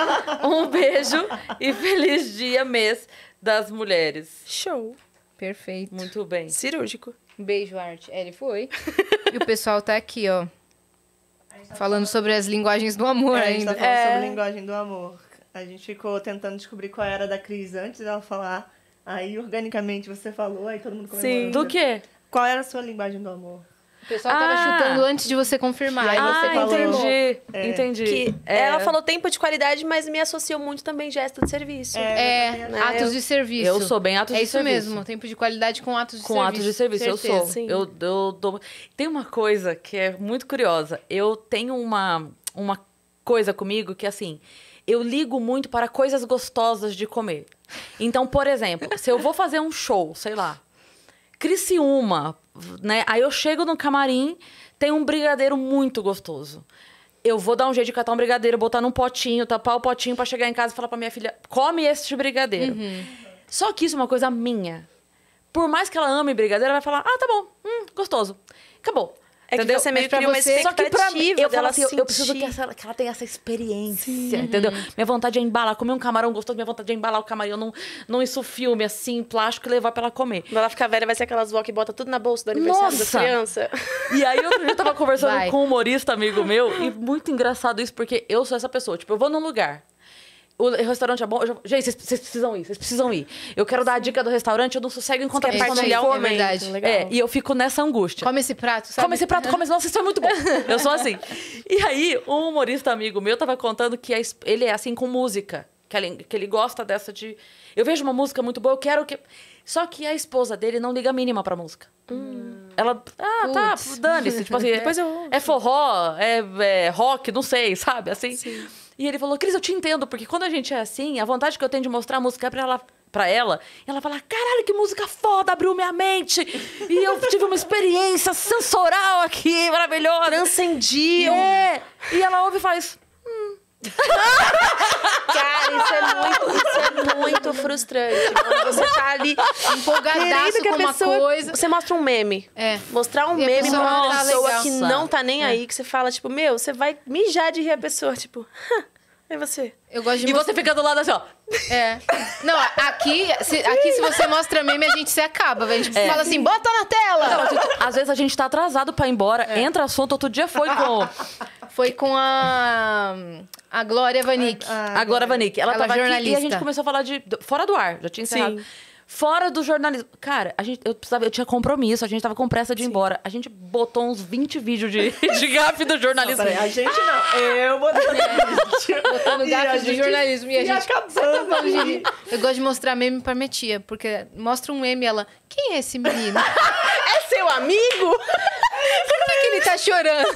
Speaker 2: Um beijo e feliz dia, mês das mulheres.
Speaker 3: Show. Perfeito.
Speaker 1: Muito bem.
Speaker 2: Cirúrgico.
Speaker 1: Beijo, arte. É, ele foi. e o pessoal tá aqui, ó. falando sobre as linguagens do amor é, ainda. A gente tá falando é... sobre
Speaker 5: linguagem do amor. A gente ficou tentando descobrir qual era da Cris antes dela falar. Aí, organicamente, você falou, aí todo mundo começou. Sim. Do quê? Qual era a sua linguagem do amor? O
Speaker 3: pessoal ah. tava chutando antes de
Speaker 1: você confirmar.
Speaker 5: Aí ah, você falou, entendi. É. Entendi.
Speaker 3: Que é. Ela falou tempo de qualidade, mas me associou muito também gesto de serviço.
Speaker 1: É, é. Né? atos de serviço. Eu sou bem atos é de serviço. É isso mesmo,
Speaker 3: tempo de qualidade
Speaker 1: com atos
Speaker 2: de com serviço. Com atos de serviço, Certeza. eu sou. Sim. Eu, eu dou... Tem uma coisa que é muito curiosa. Eu tenho uma, uma coisa comigo que, assim, eu ligo muito para coisas gostosas de comer. Então, por exemplo, se eu vou fazer um show, sei lá, Criciúma, né? Aí eu chego no camarim, tem um brigadeiro muito gostoso. Eu vou dar um jeito de catar um brigadeiro, botar num potinho, tapar o potinho para chegar em casa e falar para minha filha: come este brigadeiro. Uhum. Só que isso é uma coisa minha. Por mais que ela ame brigadeiro, ela vai falar: ah, tá bom, hum, gostoso. Acabou. É entendeu? Que você meio Só que pra mim, eu falo assim, eu, preciso que, essa, que, ela tenha essa experiência, Sim. entendeu? Minha vontade é embalar, comer um camarão gostoso, minha vontade é embalar o camarão, não, não isso filme assim, plástico e levar pra ela comer. Quando ela ficar velha, vai ser aquelas vó que bota tudo na bolsa do aniversário Nossa! da criança. E aí eu, eu tava conversando vai. com um humorista amigo meu, e muito engraçado isso, porque eu sou essa pessoa. Tipo, eu vou num lugar, o restaurante é bom. Já... Gente, vocês, precisam ir, vocês precisam ir. Eu quero dar a dica do restaurante, eu não sossego enquanto a pessoa é come. É verdade. Legal. É, e eu fico nessa angústia. Come esse prato, sabe? Come esse prato, come esse... Nossa, isso é muito bom. eu sou assim. E aí, um humorista amigo meu tava contando que ele é assim com música. Que ele, que ele gosta dessa de... Eu vejo uma música muito boa, eu quero que... Só que a esposa dele não liga a mínima pra música.
Speaker 4: Hum.
Speaker 2: Ela, ah, Puts. tá, dane-se. Tipo assim, é, Depois eu... é forró, é, é, rock, não sei, sabe? Assim... Sim. E ele falou, Cris, eu te entendo, porque quando a gente é assim, a vontade que eu tenho de mostrar a música é pra ela pra ela, ela fala: caralho, que música foda, abriu minha mente. E eu tive uma experiência sensorial aqui, maravilhosa. Transcendi. É. E ela ouve e faz. Cara, isso é muito,
Speaker 3: isso é muito frustrante. Quando você tá ali empolgadaço com uma pessoa... coisa. Você mostra um meme. É. Mostrar um e meme pra uma tá pessoa que não tá nem é. aí, que você fala, tipo, meu, você vai mijar de rir a pessoa, tipo. É você. Eu gosto de E mostrar... você fica do lado assim, ó. É. Não, aqui se, aqui se você mostra meme, a gente se acaba. A gente é.
Speaker 2: fala assim, bota na tela! Não, às vezes a gente tá atrasado pra ir embora, é. entra assunto, outro dia foi com... Foi com a. A Glória Vanik. A, a, a Glória Vanik. Ela, ela é tava jornalista. aqui e a gente começou a falar de. Fora do ar, já tinha encerrado. Sim. Fora do jornalismo. Cara, a gente, eu, precisava, eu tinha compromisso, a gente tava com pressa de ir Sim. embora. A gente botou uns 20 vídeos de, de gafe do jornalismo. Não, a gente não. Eu botando Botando gafe do jornalismo. E, e a gente
Speaker 5: acabando. De...
Speaker 1: Eu gosto de mostrar meme pra minha tia, porque mostra um meme ela. Quem é esse
Speaker 3: menino? é seu amigo? Por que, que ele tá chorando?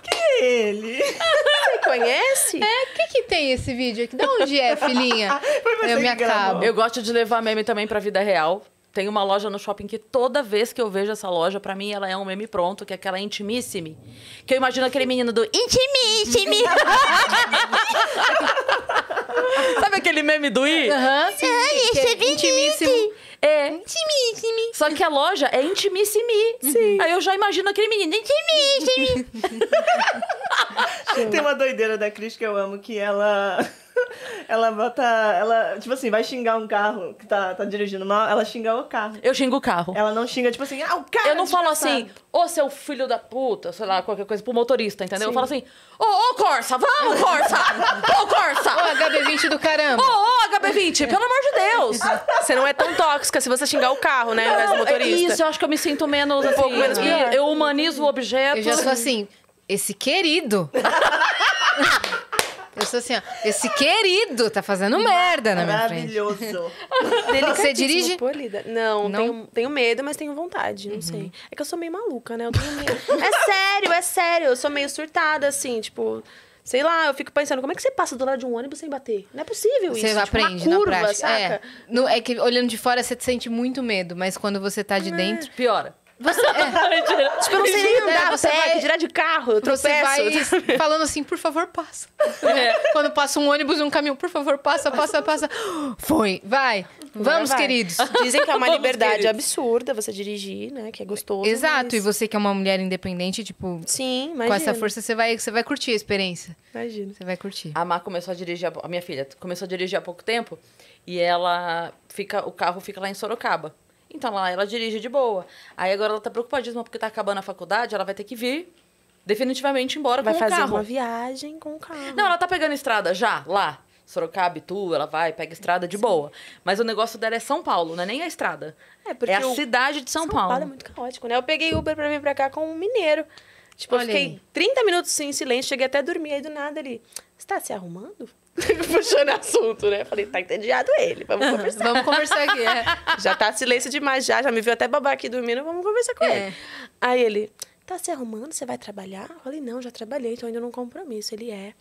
Speaker 2: Quem é ele? Você conhece? É,
Speaker 1: o que, que tem esse vídeo aqui? De onde é, filhinha? eu me acabo. Eu
Speaker 2: gosto de levar meme também pra vida real. Tem uma loja no shopping que toda vez que eu vejo essa loja, para mim ela é um meme pronto, que é aquela Intimissime. Que eu imagino aquele menino do Intimissime. Sabe aquele meme do I? Aham. Uhum, sim, Ai, é, é intimíssimo. É. Intimissimi. Só que a loja é intimissimi. Sim. Aí eu já imagino aquele menino. Intimissimi.
Speaker 5: Tem uma doideira da Cris que eu amo que ela.
Speaker 2: Ela
Speaker 5: bota. Ela, tipo assim, vai xingar um carro que tá, tá dirigindo mal, ela xinga o carro. Eu xingo o
Speaker 2: carro. Ela não xinga, tipo assim, ah, o carro. Eu não é falo assim, ô oh, seu filho da puta, sei lá, qualquer coisa pro motorista, entendeu? Sim. Eu falo assim, ô, oh, ô, oh, Corsa, vamos, Corsa! Ô, oh, Corsa! Ô, HB20 do caramba! Ô, ô, HB20, pelo amor de Deus! Você não é tão tóxica se você xingar o carro, né? mas o é motorista. Isso, eu acho que eu me sinto menos. Assim, um pouco menos. Eu humanizo o objeto. Eu já sou assim,
Speaker 1: esse querido. Eu sou assim, ó. Esse querido tá fazendo merda na
Speaker 3: minha frente. Maravilhoso. Você dirige? Polida. Não, não? Tenho, tenho, medo, mas tenho vontade. Não uhum. sei. É que eu sou meio maluca, né? Eu tenho medo. é sério, é sério. Eu sou meio surtada, assim, tipo. Sei lá, eu fico pensando, como é que você passa do lado de um ônibus sem bater? Não é possível
Speaker 2: você isso. Você aprende tipo, uma curva, na prática. É. Saca? É.
Speaker 1: No, é que olhando de fora você sente muito medo, mas quando você tá de é. dentro... Piora. Você, é, tipo, eu não sei nem andar, é, você pé, vai girar de carro, eu tropeço. Você vai falando assim, por favor, passa. É. Quando passa um ônibus, um caminhão, por favor, passa, passa, passa. Foi, vai. Vamos, vai. queridos. Dizem que é uma liberdade
Speaker 3: absurda
Speaker 1: você dirigir, né? Que é gostoso. Exato, mas... e você que é uma mulher independente, tipo... Sim, imagina. Com essa força, você
Speaker 2: vai, você vai curtir a experiência. Imagina. Você vai curtir. A Má começou a dirigir... A minha filha começou a dirigir há pouco tempo. E ela fica... O carro fica lá em Sorocaba. Então lá ela dirige de boa. Aí agora ela tá preocupadíssima porque tá acabando a faculdade, ela vai ter que vir definitivamente embora vai com fazer carro. uma
Speaker 3: viagem com o carro. Não,
Speaker 2: ela tá pegando estrada já, lá. Sorocaba, Itu, ela vai, pega estrada de Sim. boa. Mas o negócio dela é São Paulo, não é nem a estrada.
Speaker 3: É, porque é a o... cidade de São, São Paulo. São é Paulo é muito caótico, né? Eu peguei Uber pra vir pra cá com um mineiro.
Speaker 2: Tipo, Olha eu fiquei aí.
Speaker 3: 30 minutos em silêncio, cheguei até a dormir aí do nada ali. Você tá se arrumando? puxando assunto, né? Falei, tá entediado ele, vamos conversar. vamos conversar aqui, é. Já tá silêncio demais já, já me viu até babar aqui dormindo, vamos conversar com é. ele. Aí ele, tá se arrumando, você vai trabalhar? Eu falei, não, já trabalhei, tô indo num compromisso. Ele é.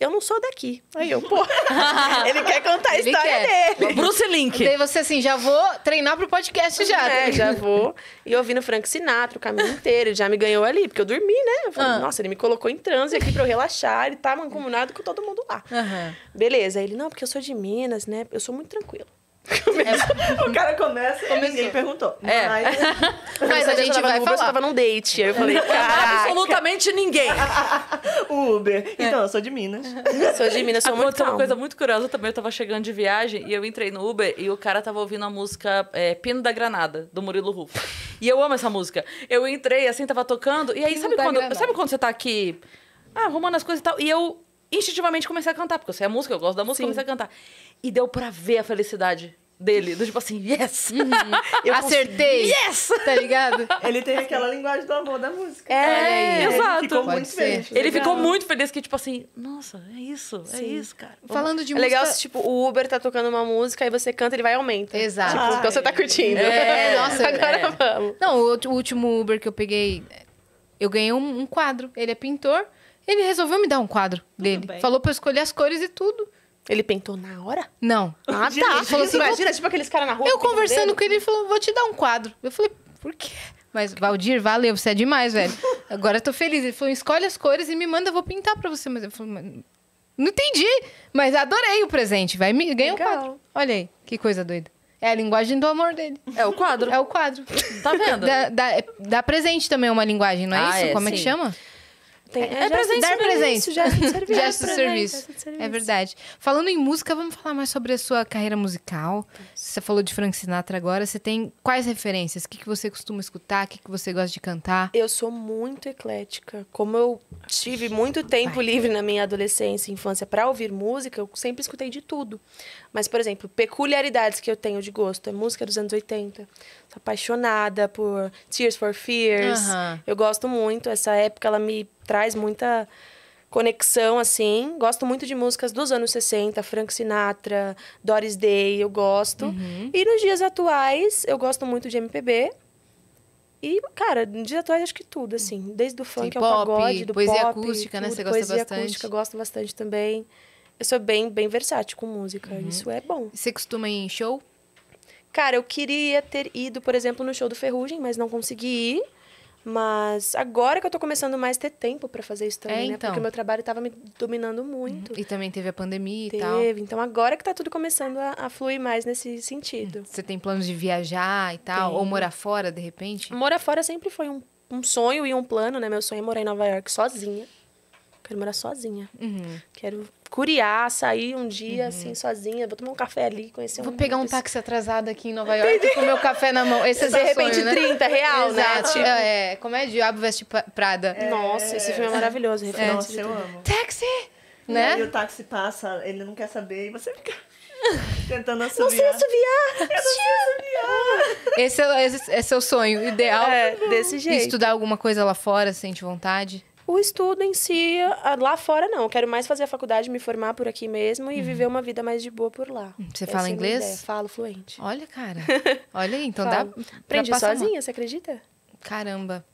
Speaker 3: Eu não sou daqui. Aí eu, pô. ele quer contar a história quer. dele. Bruce Link. Daí você assim, já vou treinar pro podcast já. É, já vou. E ouvindo Frank Sinatra o caminho inteiro. Ele já me ganhou ali, porque eu dormi, né? Eu falei, ah. nossa, ele me colocou em transe aqui pra eu relaxar. Ele tá mancomunado com todo mundo lá. Uhum. Beleza. Aí ele, não, porque eu sou de Minas, né? Eu sou muito tranquilo. É. o cara começa e ninguém perguntou. É.
Speaker 2: Mas, mas a gente vai falar. Eu tava
Speaker 3: num date. Aí eu falei, Absolutamente ninguém.
Speaker 5: Uber. É. Então, eu sou de Minas. Sou de Minas, sou Aconteceu muito uma coisa
Speaker 2: muito curiosa também. Eu tava chegando de viagem e eu entrei no Uber e o cara tava ouvindo a música é, Pino da Granada, do Murilo Rufo. E eu amo essa música. Eu entrei, assim, tava tocando. E aí, sabe quando, sabe quando você tá aqui... Ah, arrumando as coisas e tal. E eu instintivamente comecei a cantar, porque eu sei a música, eu gosto da música, Sim. comecei a cantar. E deu para ver a felicidade dele. Do tipo assim, yes! Uhum. Eu Acertei! Yes! Tá ligado? Ele tem aquela linguagem do amor da música. É, é exato. Ele ficou Pode muito ser. feliz. Ele legal. ficou muito feliz que, tipo assim, nossa, é isso, é Sim. é isso, cara. Falando de é música... legal se, tipo,
Speaker 3: o Uber tá tocando uma música e você canta, ele vai e aumenta. Exato. Tipo, então você tá curtindo. É, nossa. Agora é. vamos.
Speaker 1: Não, o último Uber que eu peguei, eu ganhei um, um quadro. Ele é pintor, ele resolveu me dar um quadro dele. Falou pra eu escolher as cores e tudo. Ele pintou na hora? Não. Ah, tá. Ele falou assim, imagina, tipo aqueles caras na rua. Eu conversando com ele, ele falou, vou te dar um quadro. Eu falei, por quê? Mas, Valdir, valeu, você é demais, velho. Agora eu tô feliz. Ele falou, escolhe as cores e me manda, eu vou pintar pra você. Mas eu falei, não entendi, mas adorei o presente. Vai, me ganha um quadro. Olha aí, que coisa doida. É a linguagem do amor dele. É o quadro. É o quadro. Tá vendo? Dá, dá, é, dá presente também é uma linguagem, não é ah, isso? É, Como sim. é que chama? Tem, é, é, é presente, dar presente. Gesto de serviço. serviço. É verdade. Falando em música, vamos falar mais sobre a sua carreira musical. Você falou de Frank Sinatra agora. Você tem quais referências? O que, que
Speaker 3: você costuma escutar? O que, que você gosta de cantar? Eu sou muito eclética. Como eu tive muito tempo Vai. livre na minha adolescência e infância para ouvir música, eu sempre escutei de tudo. Mas, por exemplo, peculiaridades que eu tenho de gosto. É música dos anos 80. Sou apaixonada por Tears for Fears. Uhum. Eu gosto muito. Essa época, ela me traz muita conexão, assim. Gosto muito de músicas dos anos 60. Frank Sinatra, Doris Day, eu gosto. Uhum. E nos dias atuais, eu gosto muito de MPB. E, cara, nos dias atuais acho que tudo, assim. Desde o funk Sim, ao pop, pagode, do poesia pop. Poesia acústica, tudo, né? Você gosta poesia bastante. Poesia acústica, gosto bastante também eu sou bem, bem versátil com música. Uhum. Isso é bom. Você costuma ir em show? Cara, eu queria ter ido, por exemplo, no show do Ferrugem, mas não consegui ir. Mas agora que eu tô começando mais ter tempo para fazer isso também, é, né? Porque então. meu trabalho tava me dominando muito. Uhum. E também teve a pandemia teve. e tal. Teve, então agora que tá tudo começando a, a, fluir mais nesse sentido. Você tem planos de viajar e tal? Tem. Ou morar fora, de repente? Morar fora sempre foi um, um sonho e um plano, né? Meu sonho é morar em Nova York sozinha. Quero morar sozinha. Uhum. Quero curiar, sair um dia uhum. assim, sozinha. Vou tomar um café ali, conhecer Vou um pegar um pessoa. táxi
Speaker 1: atrasado aqui
Speaker 3: em Nova York Entendi. com meu café na mão. Esse é De repente, sonho, né? 30 real, né? Exato. né? Tipo... É,
Speaker 1: é, como é Diabo Veste Prada. É... Nossa, esse filme é maravilhoso. É. Nossa, eu amo.
Speaker 5: Táxi! Né? E aí o táxi passa, ele não quer saber e você fica...
Speaker 1: Tentando assumir. Não sei assoviar. Eu não sei assoviar. Esse é, esse é
Speaker 3: seu sonho ideal. É, desse jeito. estudar alguma coisa lá fora, sente vontade? O estudo em si, lá fora não. Eu quero mais fazer a faculdade, me formar por aqui mesmo e uhum. viver uma vida mais de boa por lá. Hum, você Essa fala é inglês? Falo fluente. Olha, cara.
Speaker 1: Olha aí, então dá. Aprendi sozinha,
Speaker 3: uma... você acredita?
Speaker 1: Caramba.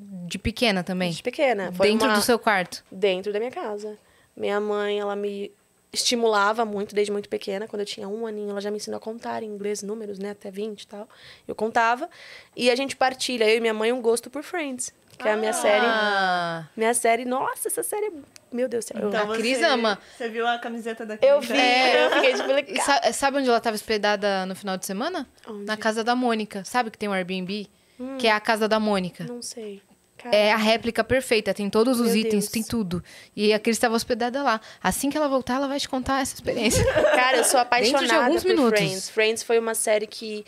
Speaker 1: De pequena também? De pequena. Foi dentro uma... do seu
Speaker 3: quarto? Dentro da minha casa. Minha mãe, ela me estimulava muito desde muito pequena. Quando eu tinha um aninho, ela já me ensinou a contar em inglês, números, né? Até 20 e tal. Eu contava. E a gente partilha, eu e minha mãe, um gosto por Friends que ah. é a minha série. Ah. Minha série, nossa, essa série é. Meu Deus céu. Então, a Cris ama.
Speaker 5: Você viu a camiseta da Cris? Eu vi,
Speaker 1: é, eu fiquei de tipo, sabe, sabe onde ela estava hospedada no final de semana? Onde? Na casa da Mônica. Sabe que tem um Airbnb?
Speaker 3: Hum. que é a casa da Mônica. Não sei. Caramba. É a
Speaker 1: réplica perfeita, tem todos os Meu itens, Deus. tem tudo. E a Cris estava hospedada lá. Assim que ela voltar, ela vai te contar essa experiência. Cara, eu sou apaixonada de alguns por minutos. Friends.
Speaker 3: Friends foi uma série que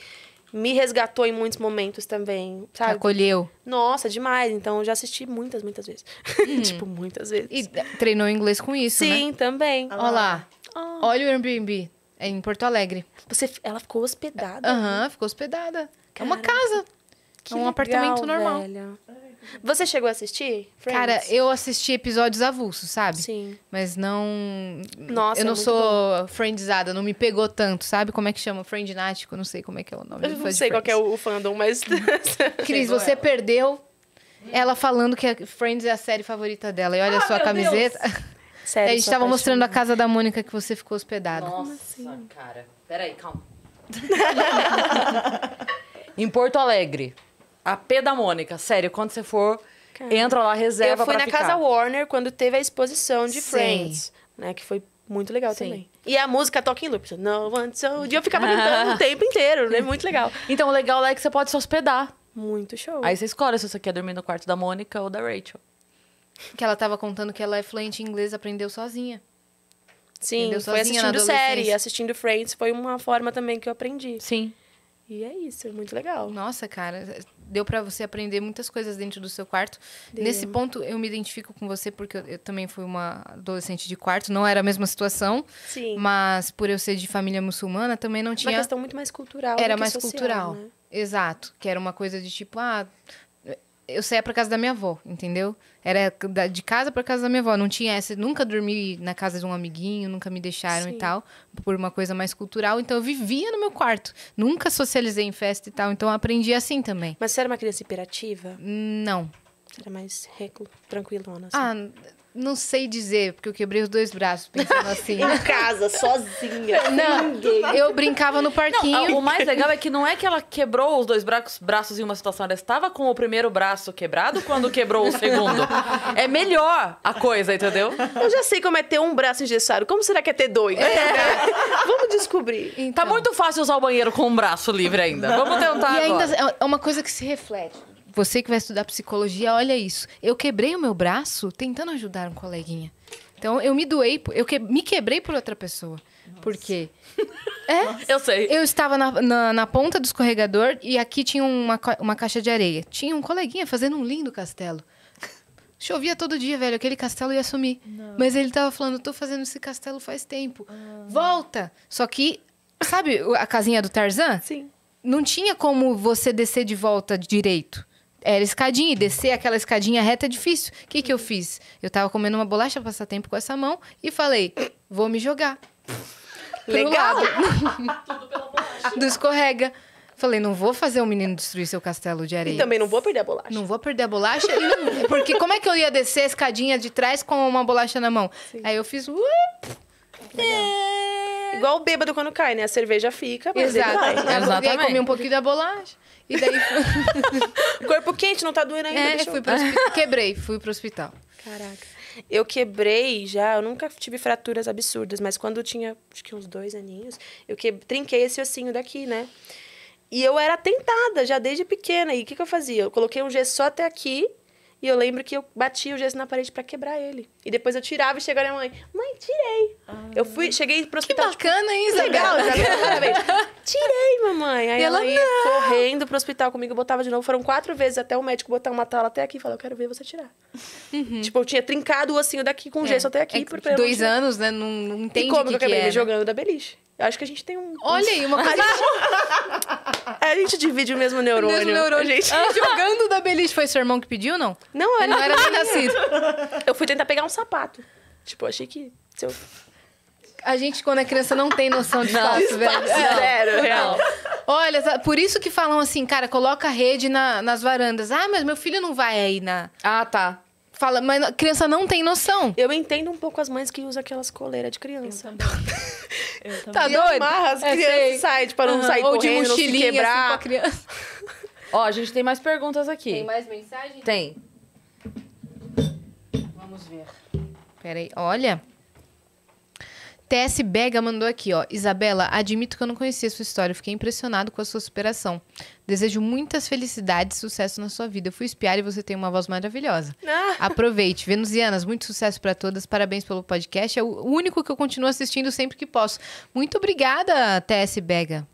Speaker 3: me resgatou em muitos momentos também, sabe? Acolheu. Nossa, demais. Então, já assisti muitas, muitas vezes. Hum. tipo, muitas vezes. E
Speaker 1: treinou inglês com isso, né? Sim, né? também. Olha lá. Oh. Olha o Airbnb. É em Porto Alegre. Você, ela ficou hospedada. Aham, né? ficou hospedada. É uma
Speaker 3: casa. Que é um legal, apartamento normal. Você chegou a assistir? Friends? Cara, eu
Speaker 1: assisti episódios avulsos, sabe? Sim. Mas não. Nossa, Eu é não é sou bom. friendizada, não me pegou tanto, sabe? Como é que chama? Friendinático? Não sei como é que é o nome. Eu não sei
Speaker 3: qual é o fandom, mas. Cris, você ela. É.
Speaker 1: perdeu ela falando que Friends é a série favorita dela. E olha ah, sua camiseta. Sério, a gente tava mostrando a casa da Mônica que você ficou hospedada. Nossa,
Speaker 2: assim? cara. Peraí, calma. em Porto Alegre. A P da Mônica. Sério, quando você for, Caramba. entra lá, reserva Eu fui na ficar. Casa
Speaker 3: Warner quando teve a exposição de Sim. Friends, né? Que foi muito legal Sim. também.
Speaker 2: E a música Talking Loops. No one so... dia eu ficava cantando o tempo inteiro, né? Muito legal. Então, o legal lá é que você pode se hospedar.
Speaker 3: Muito show.
Speaker 2: Aí você escolhe se você quer dormir no quarto da Mônica ou da Rachel.
Speaker 1: Que ela tava contando que ela é fluente em inglês, aprendeu sozinha. Sim, aprendeu foi sozinha assistindo série,
Speaker 3: assistindo Friends, foi uma forma também que eu aprendi. Sim. E é isso, é muito legal.
Speaker 1: Nossa, cara, deu para você aprender muitas coisas dentro do seu quarto. Deu. Nesse ponto, eu me identifico com você, porque eu, eu, também fui uma adolescente de quarto, não era a mesma situação. Sim. Mas por eu ser de família muçulmana, também não tinha. Uma questão
Speaker 3: muito mais cultural. Era mais social, cultural. Né?
Speaker 1: Exato. Que era uma coisa de tipo, ah, eu saía pra casa da minha avó, entendeu? Era de casa pra casa da minha avó. Não tinha essa. Nunca dormi na casa de um amiguinho, nunca me deixaram Sim. e tal, por uma coisa mais cultural. Então eu vivia no meu quarto. Nunca socializei em festa e tal. Então eu aprendi assim também. Mas você era uma criança imperativa? Não. Você era mais reclu, tranquilona? Assim. Ah não sei dizer, porque eu quebrei os dois braços pensando assim. em
Speaker 2: casa, sozinha.
Speaker 1: Não, ninguém. eu brincava no parquinho. Não, o mais legal é que
Speaker 2: não é que ela quebrou os dois braços, braços em uma situação. Ela estava com o primeiro braço quebrado quando quebrou o segundo. é melhor a coisa, entendeu? Eu já sei como é ter um braço engessado. Como será que é ter dois? É. Vamos descobrir. Tá então. Tá muito fácil usar o banheiro com um braço livre ainda. Vamos tentar. E agora.
Speaker 1: ainda é uma coisa que se reflete. Você que vai estudar psicologia, olha isso. Eu quebrei o meu braço tentando ajudar um coleguinha. Então eu me doei, eu que, me quebrei por outra pessoa. Nossa. Por quê? É? Eu sei. Eu estava na, na, na, ponta do escorregador e aqui tinha uma, uma caixa de areia. Tinha um coleguinha fazendo um lindo castelo. Chovia todo dia, velho. Aquele castelo ia sumir. Não. Mas ele tava falando, tô fazendo esse castelo faz tempo. Ah. Volta! Só que, sabe a casinha do Tarzan? Sim. Não tinha como você descer de volta direito era escadinha e descer aquela escadinha reta é difícil. O que, que eu fiz? Eu tava comendo uma bolacha passar tempo com essa mão e falei: vou me jogar. Legal! Tudo pela Do escorrega. Falei, não vou fazer o menino destruir seu castelo de areia. E também não vou perder a bolacha. Não vou perder a bolacha. não... porque como é que eu ia descer a escadinha de trás com uma bolacha na mão? Sim. Aí eu fiz. Uh, é...
Speaker 3: Igual o bêbado quando cai, né? A cerveja fica, mas Exato. ele vai. Exatamente. Aí comi um
Speaker 1: pouquinho da bolacha. E daí.
Speaker 3: Corpo quente, não tá doendo ainda. É, fui pro hospital. Quebrei, fui pro hospital. Caraca. Eu quebrei já, eu nunca tive fraturas absurdas, mas quando eu tinha, acho que uns dois aninhos, eu que... trinquei esse ossinho daqui, né? E eu era tentada já desde pequena. E o que, que eu fazia? Eu coloquei um gesso só até aqui e eu lembro que eu batia o gesso na parede para quebrar ele. E depois eu tirava e chegava minha mãe. Mãe, tirei. Ah. Eu fui, cheguei pro hospital. Que tipo, bacana, tipo, hein, Legal, parabéns Tirei, mamãe. Aí e ela, ela ia não. correndo pro hospital comigo, botava de novo. Foram quatro vezes até o médico botar uma tala até aqui e falar, eu quero ver você tirar. Uhum. Tipo, eu tinha trincado o ossinho daqui com o é. gesso até aqui. É, por, dois anos, né? Não, não entendi E como que eu acabei que me é, né? jogando da beliche. Eu acho que a gente tem um. Olha aí, uma coisa. É, a gente divide o mesmo neurônio. O mesmo neurônio. A gente... jogando
Speaker 1: da beliche. Foi seu irmão que pediu, não? Não, era. Ele não era nem nascido. Eu fui
Speaker 3: tentar pegar um sapato. Tipo, achei que. Se eu...
Speaker 1: A gente, quando é criança, não tem noção de espaço, não, velho. Espaço é, zero, não. real. Olha, por isso que falam assim, cara, coloca rede na, nas varandas. Ah, mas meu filho não vai aí na. Ah, tá fala, mas a
Speaker 3: criança não tem noção. Eu entendo um pouco as mães que usam aquelas coleiras de criança. Eu também.
Speaker 2: Eu tá doido? as é, crianças sai, tipo, para não sair Ou correndo, de mochilinha, não assim, quebrar. Assim, criança. Ó, a gente tem mais perguntas aqui. Tem
Speaker 1: mais mensagem? Tem. Vamos ver. Peraí, olha. TS Bega mandou aqui, ó. Isabela, admito que eu não conhecia sua história. Fiquei impressionado com a sua superação. Desejo muitas felicidades e sucesso na sua vida. Eu fui espiar e você tem uma voz maravilhosa. Ah. Aproveite. Venusianas, muito sucesso para todas. Parabéns pelo podcast. É o único que eu continuo assistindo sempre que posso. Muito obrigada, TS Bega.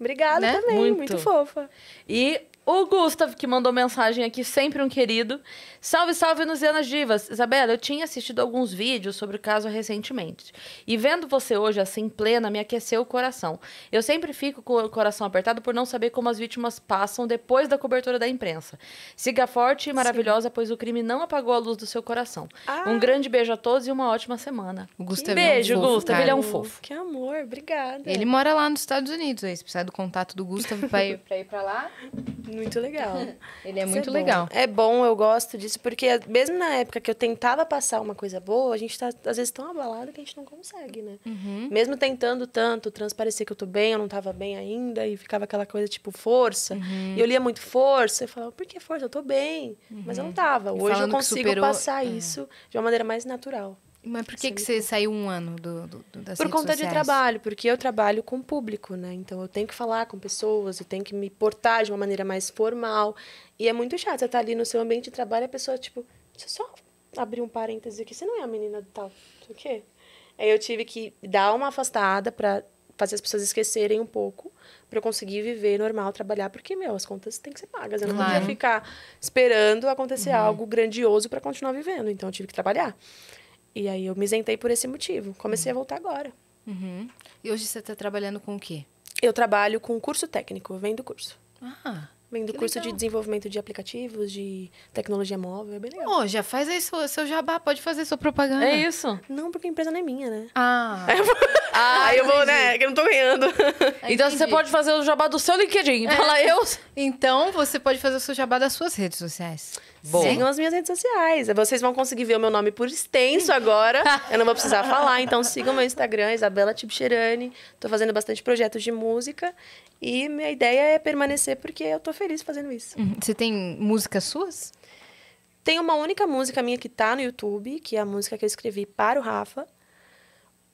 Speaker 2: Obrigada né? também, muito. muito fofa. E o Gustav, que mandou mensagem aqui, sempre um querido. Salve, salve, Venusianas Divas! Isabela, eu tinha assistido alguns vídeos sobre o caso recentemente. E vendo você hoje assim, plena, me aqueceu o coração. Eu sempre fico com o coração apertado por não saber como as vítimas passam depois da cobertura da imprensa. Siga forte e maravilhosa, Sim. pois o crime não apagou a luz do seu coração. Ah. Um grande beijo a todos e uma ótima semana. O Gustavo beijo, é um fofo, Gustavo. Ele é um fofo. Que amor,
Speaker 3: obrigada. Ele mora lá
Speaker 1: nos Estados Unidos, aí, se precisar do contato do Gustavo pra ir
Speaker 3: pra, ir pra lá. Muito legal. Ele é Isso muito é legal. É bom, eu gosto de disso, porque mesmo na época que eu tentava passar uma coisa boa, a gente tá, às vezes, tão abalado que a gente não consegue, né? Uhum. Mesmo tentando tanto, transparecer que eu tô bem, eu não tava bem ainda, e ficava aquela coisa tipo força. Uhum. E eu lia muito força, eu falava, por que força? Eu tô bem. Uhum. Mas eu uhum. não tava. Hoje eu consigo superou... passar é. isso de uma maneira mais natural. Mas por que, que é você saiu um ano do, do, das Por conta sociais? de trabalho, porque eu trabalho com público, né? Então eu tenho que falar com pessoas, eu tenho que me portar de uma maneira mais formal. E é muito chato, você estar tá ali no seu ambiente de trabalho e a pessoa, tipo, deixa eu só abrir um parêntese aqui, você não é a menina do tal, o quê? Aí eu tive que dar uma afastada para fazer as pessoas esquecerem um pouco para eu conseguir viver normal, trabalhar, porque, meu, as contas têm que ser pagas. Eu não claro. podia ficar esperando acontecer uhum. algo grandioso para continuar vivendo. Então, eu tive que trabalhar. E aí eu me isentei por esse motivo. Comecei uhum. a voltar agora. Uhum. E hoje você está trabalhando com o quê? Eu trabalho com curso técnico, vem do curso. Ah. do curso legal. de desenvolvimento de aplicativos, de tecnologia móvel, é bem legal. Oh, já faz aí seu, seu jabá, pode fazer sua propaganda. É isso? Não, porque a empresa não é minha, né? Ah.
Speaker 2: É, ah aí eu vou, né? Que eu não tô ganhando. É, então você pode fazer o jabá do seu LinkedIn. É. Fala eu.
Speaker 1: Então
Speaker 3: você pode fazer o seu
Speaker 1: jabá das suas redes sociais.
Speaker 3: Boa. Sigam as minhas redes sociais. Vocês vão conseguir ver o meu nome por extenso agora. Eu não vou precisar falar, então sigam meu Instagram, Isabela Tibcherani. Tô fazendo bastante projetos de música. E minha ideia é permanecer porque eu tô feliz fazendo isso. Uhum. Você tem músicas suas? Tem uma única música minha que tá no YouTube, que é a música que eu escrevi para o Rafa.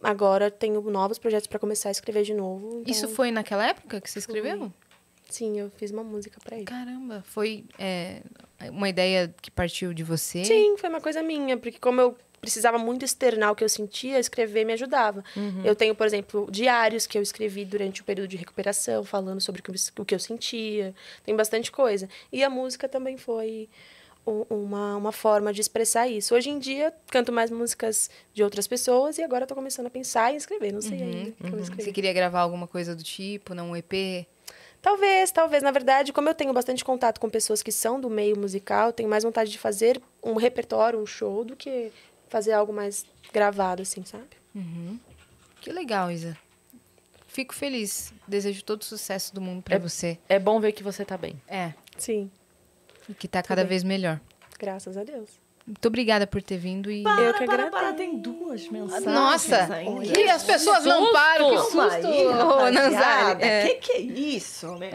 Speaker 3: Agora tenho novos projetos para começar a escrever de novo. Então... Isso foi naquela época que você escreveu? Foi. Sim, eu fiz uma música para ele. Caramba, foi é, uma ideia que
Speaker 1: partiu de você?
Speaker 3: Sim, foi uma coisa minha, porque como eu precisava muito externar o que eu sentia, escrever me ajudava. Uhum. Eu tenho, por exemplo, diários que eu escrevi durante o período de recuperação, falando sobre o que eu sentia. Tem bastante coisa. E a música também foi uma, uma forma de expressar isso. Hoje em dia, canto mais músicas de outras pessoas e agora estou começando a pensar em escrever. Não sei uhum, ainda. Que uhum. Você queria gravar alguma coisa do tipo, não um EP? Talvez, talvez. Na verdade, como eu tenho bastante contato com pessoas que são do meio musical, tenho mais vontade de fazer um repertório, um show, do que fazer algo mais gravado, assim, sabe?
Speaker 1: Uhum. Que legal, Isa. Fico feliz. Desejo todo o sucesso do mundo para é, você. É bom ver que você tá bem. É. Sim. E que tá Tô cada bem. vez melhor. Graças a Deus. Muito obrigada por ter vindo e para, eu que agradeço. Para, para,
Speaker 5: tem duas mensagens. Nossa, ainda. e as pessoas não param. Que susto, oh, O é. que, que é isso, né?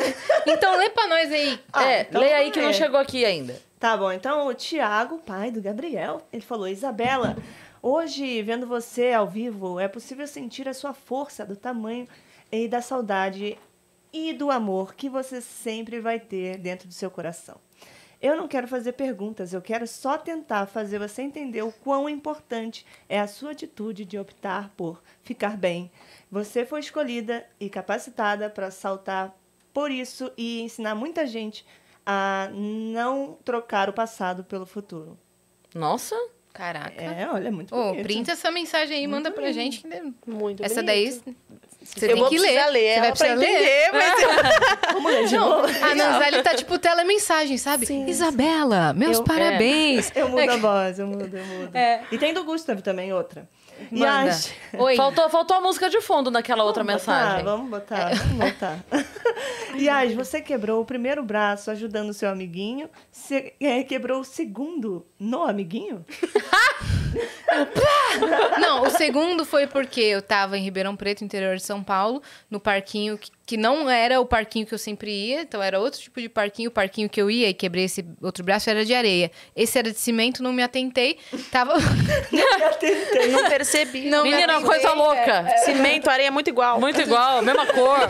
Speaker 5: Então lê para nós aí. Ah, é, então lê aí que não chegou aqui ainda. Tá bom, então o Tiago, pai do Gabriel, ele falou: Isabela, hoje vendo você ao vivo, é possível sentir a sua força do tamanho e da saudade e do amor que você sempre vai ter dentro do seu coração. Eu não quero fazer perguntas, eu quero só tentar fazer você entender o quão importante é a sua atitude de optar por ficar bem. Você foi escolhida e capacitada para saltar por isso e ensinar muita gente a não trocar o passado pelo futuro.
Speaker 2: Nossa!
Speaker 1: Caraca. É, olha, é muito bonito. Oh, print essa mensagem aí, e manda pra lindo. gente. Muito Essa bonito. daí você eu tem que ler. ler você vai precisar ler. mas... Vamos ler não, ah, A Nanzelli tá, tipo, tela mensagem, sabe? Sim, Isabela, meus eu, é. parabéns. É. Eu mudo a é voz, eu
Speaker 2: mudo, eu mudo. É. E tem do Gustav também, outra. Manda. Oi. Faltou, faltou a música de fundo naquela vamos outra botar, mensagem. Vamos botar, é. vamos botar.
Speaker 5: Yas, você quebrou o primeiro braço ajudando seu amiguinho. Você é, quebrou o segundo no amiguinho?
Speaker 1: não, o segundo foi porque eu tava em Ribeirão Preto, interior de São Paulo, no parquinho que, que, não era o parquinho que eu sempre ia, então era outro tipo de parquinho. O parquinho que eu ia e quebrei esse outro braço era de areia. Esse era de cimento, não me atentei. Tava. não me atentei. Não
Speaker 2: percebi. Não Menina, me atentei, coisa louca. É, é... Cimento, areia, muito igual. Muito igual, mesma cor.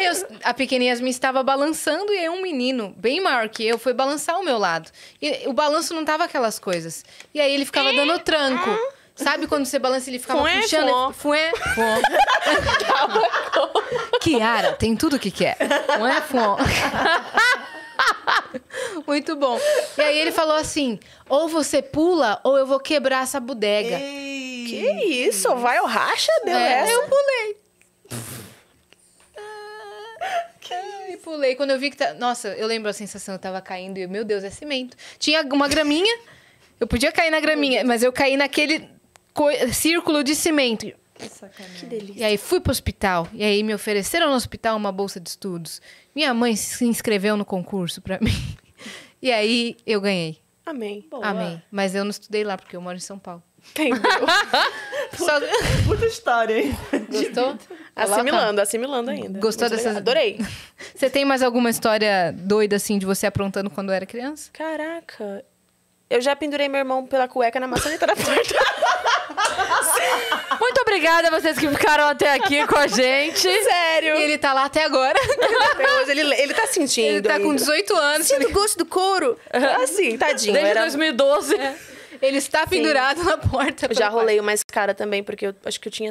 Speaker 1: Eu, a pequena Yasmin estava balançando e aí um menino, bem maior que eu, foi balançar ao meu lado. E o balanço não tava aquelas coisas. E aí ele ficava dando tranco. Sabe quando você balança ele ficava fué, puxando? Fué, fué. Kiara, tem tudo o que quer. Fué, fué. Muito bom. E aí ele falou assim: ou você pula ou eu vou quebrar essa bodega. Ei, que isso? Vai ou racha, deu é, essa? Eu pulei. E pulei. Quando eu vi que. Tá... Nossa, eu lembro a sensação, eu tava caindo e, meu Deus, é cimento. Tinha uma graminha, eu podia cair na graminha, mas eu caí naquele co... círculo de cimento.
Speaker 3: Sacanagem. Que delícia.
Speaker 1: E aí fui pro hospital. E aí me ofereceram no hospital uma bolsa de estudos. Minha mãe se inscreveu no concurso pra mim. E aí eu ganhei.
Speaker 3: Amém. Boa. Amém.
Speaker 1: Mas eu não estudei lá, porque eu moro em São Paulo.
Speaker 3: Entendeu? Só... Puta história, hein? Gostou? Assimilando, assimilando ainda. Gostou Muito dessas? Adorei.
Speaker 1: você tem mais alguma história doida, assim, de você aprontando quando era criança?
Speaker 3: Caraca. Eu já pendurei meu irmão pela cueca na maçaneta da porta. Muito obrigada a vocês que ficaram até aqui com a gente. Sério. E ele tá lá até agora. ele, ele tá sentindo. Ele tá ainda. com 18
Speaker 2: anos. Sinto o gosto do couro. Uhum. Assim, tadinho. Desde era... 2012. É. Ele está pendurado Sim. na porta. Já rolei mais
Speaker 3: cara também, porque eu acho que eu tinha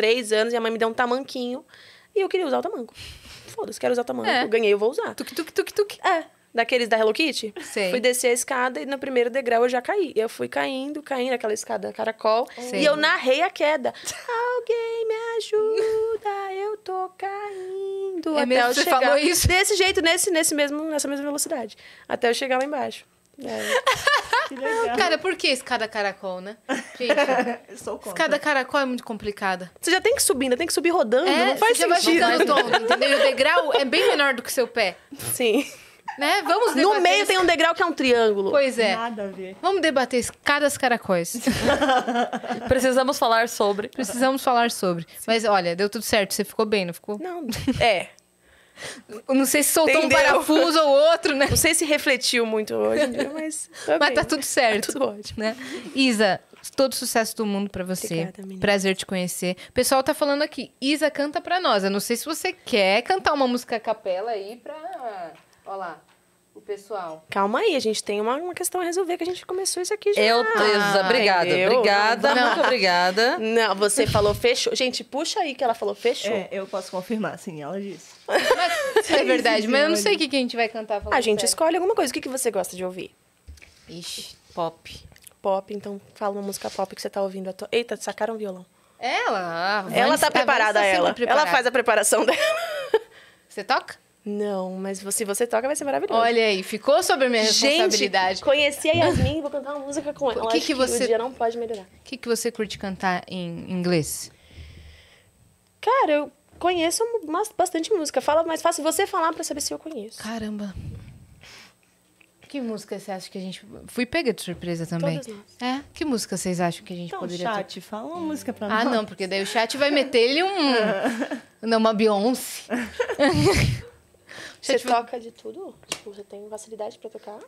Speaker 3: três anos, e a mãe me deu um tamanquinho e eu queria usar o tamanco. Foda-se, quero usar o tamanco. É. Eu ganhei, eu vou usar. Tuk, tuk, tuk, tuk. É. Daqueles da Hello Kitty? Sim. Fui descer a escada e no primeiro degrau eu já caí. Eu fui caindo, caindo aquela escada caracol. Sim. E eu narrei a queda. Alguém me ajuda, eu tô caindo. É até mesmo, eu você chegar. falou isso? Desse jeito, nesse, nesse mesmo, nessa mesma velocidade. Até eu chegar lá embaixo. É. Que
Speaker 1: legal. Cara, por que escada caracol, né? Gente, Eu sou escada
Speaker 3: caracol é muito complicada. Você já tem que subir, ainda tem que subir rodando. É, não faz você sentido. Já vai né? todo, entendeu? O degrau é bem menor do que o seu pé. Sim. Né? Vamos debater No meio tem um
Speaker 2: degrau que é um triângulo. Pois é.
Speaker 1: Nada a ver.
Speaker 2: Vamos debater escadas caracóis. Precisamos falar sobre. Precisamos falar
Speaker 1: sobre. Mas olha, deu tudo certo, você ficou bem, não ficou? Não. É. Não sei se soltou Entendeu? um parafuso
Speaker 3: ou outro, né? Não sei se refletiu muito hoje em dia, mas. Tá mas tá bem. tá
Speaker 1: tudo certo. Tá tudo ótimo. Né? Isa, todo sucesso do mundo para você. Obrigada, Prazer te conhecer. O pessoal tá falando aqui, Isa, canta pra nós. Eu não sei se você quer cantar uma música a capela aí pra. Olha lá o pessoal.
Speaker 3: Calma aí, a gente tem uma, uma questão a resolver que a gente começou isso aqui já. Eu, Isa, ah, obrigada. Eu, obrigada, não, muito obrigada. Não, você falou fechou.
Speaker 5: Gente, puxa aí que ela falou fechou. É, eu posso confirmar, sim, ela disse. Mas, é verdade,
Speaker 1: mas eu não sei o que, que a gente vai cantar. A ah, gente sério.
Speaker 3: escolhe alguma coisa. O que, que você gosta de ouvir? Ixi, pop. Pop, então fala uma música pop que você tá ouvindo. To... Eita, sacaram o violão. Ela? Ela tá preparada, ela. Preparada. Ela faz a preparação dela. Você toca? Não, mas se você, você toca vai ser maravilhoso. Olha aí, ficou sobre a minha responsabilidade. Gente, conheci a Yasmin e vou cantar uma música com ela. O que, que, você... o dia não pode melhorar. O
Speaker 1: que, que você curte cantar em inglês?
Speaker 3: Cara, eu conheço bastante música. Fala mais fácil você falar para saber se eu conheço. Caramba. Que música você acha que a gente. Fui pega de surpresa
Speaker 1: também. Todas nós. É? Que música vocês acham que a gente então, poderia. chat, ter... fala uma música pra ah, nós. Ah, não, porque daí o chat vai meter ele um. não, uma Beyoncé.
Speaker 3: você toca de tudo? Tipo, você tem facilidade pra tocar?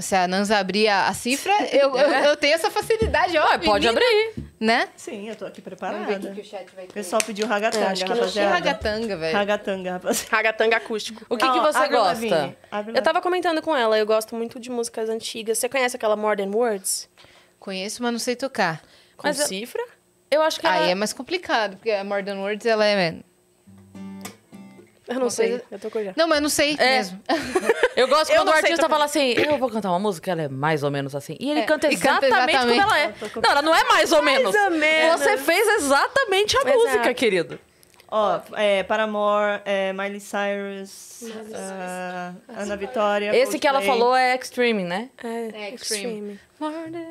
Speaker 1: se a Nanza abrir a, cifra, eu, eu, é. eu, tenho essa facilidade. Ó, pode abrir. Né? Sim, eu tô aqui preparada. Vamos ver o que o chat vai ter.
Speaker 5: O pessoal pediu ragatanga, acho que rapaziada. ragatanga, velho. Ragatanga, rapaziada. Ragatanga acústico. O que,
Speaker 3: que você gosta? Eu tava comentando com ela, eu gosto muito de músicas antigas. Você conhece aquela Modern Words? Conheço, mas não sei tocar. Com mas cifra? Eu acho que Aí ela... é mais
Speaker 1: complicado, porque a Modern Words, ela é... Eu não, sei. Eu tô coisa. Não, mas eu não sei é. mesmo.
Speaker 2: Eu gosto eu quando o artista sei. fala assim, eu vou cantar uma música ela é mais ou menos assim. E ele é. canta, exatamente canta, exatamente como ela é. Não, ela não é mais ou menos. Mais ou menos. Você fez exatamente a música, querido.
Speaker 5: Ó, oh, é, Paramore, é, Miley Cyrus, uh, Ana Vitória. Esse Coldplay. que ela falou é Extreme, né?
Speaker 3: É, é Extreme. Extreme.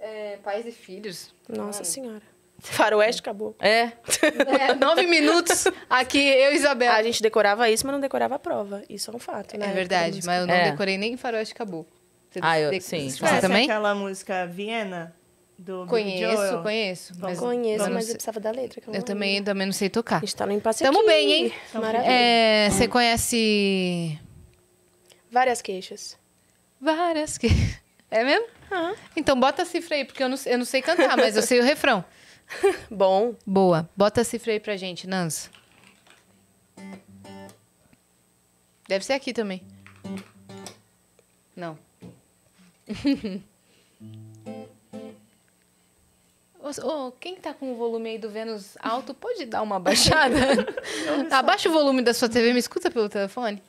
Speaker 3: É, pais e filhos. Nossa hum. Senhora. Faroeste acabou. É. é. Nove minutos aqui, eu e Isabel. A gente decorava isso, mas não decorava a prova. Isso é um fato, é né? É verdade, mas eu não é. decorei nem Faroeste acabou. ah, eu, sim. Você ah,
Speaker 1: também?
Speaker 5: aquela música Viena? Do conheço, conheço. Mas, conheço, mas, eu precisava
Speaker 3: da letra. eu, eu também,
Speaker 1: também não sei tocar. A gente tá no impasse Tamo aqui. bem, hein? Maravilha. É, você conhece...
Speaker 3: Várias queixas. Várias queixas. É
Speaker 1: mesmo? Uhum. Então bota a cifra aí, porque eu não, eu não sei cantar, mas eu sei o refrão. Bom. Boa. Bota a cifra aí pra gente, Nans. Deve ser aqui também. Não. oh, quem tá com o volume aí do Vênus alto, pode dar uma baixada? Tá, abaixa o volume da sua TV, me escuta pelo telefone.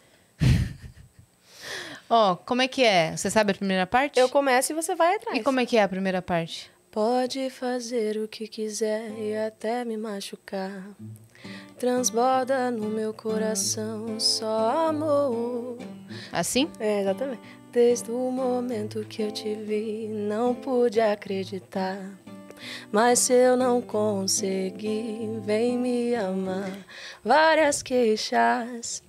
Speaker 1: Ó, oh, como é que é? Você sabe a primeira parte? Eu começo e você vai atrás. E como é que é a primeira parte?
Speaker 3: Pode fazer o que quiser e até me machucar. Transborda no meu coração só amor. Assim? É, exatamente. Desde o momento que eu te vi, não pude acreditar. Mas se eu não conseguir, vem me amar. Várias queixas,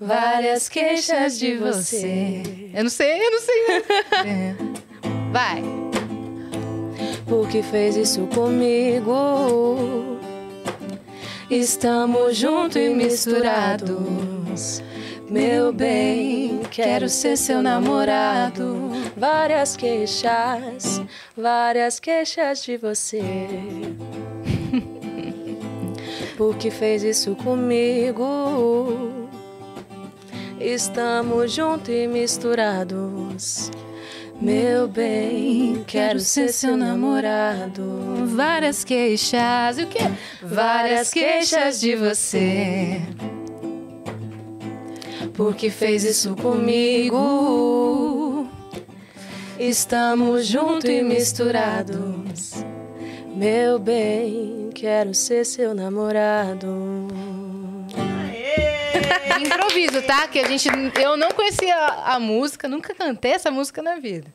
Speaker 3: várias queixas de você. Eu não sei, eu não sei. É. Vai porque fez isso comigo. Estamos juntos e misturados. Meu bem, quero ser seu namorado. Várias queixas, várias queixas de você. porque fez isso comigo. Estamos juntos e misturados. Meu bem, quero ser seu namorado. Várias queixas, e o quê? Várias queixas de você. Porque fez isso comigo. Estamos juntos e misturados. Meu bem, quero ser seu namorado
Speaker 2: improviso,
Speaker 1: tá? Que a gente. Eu não conhecia a, música, nunca cantei essa música na vida.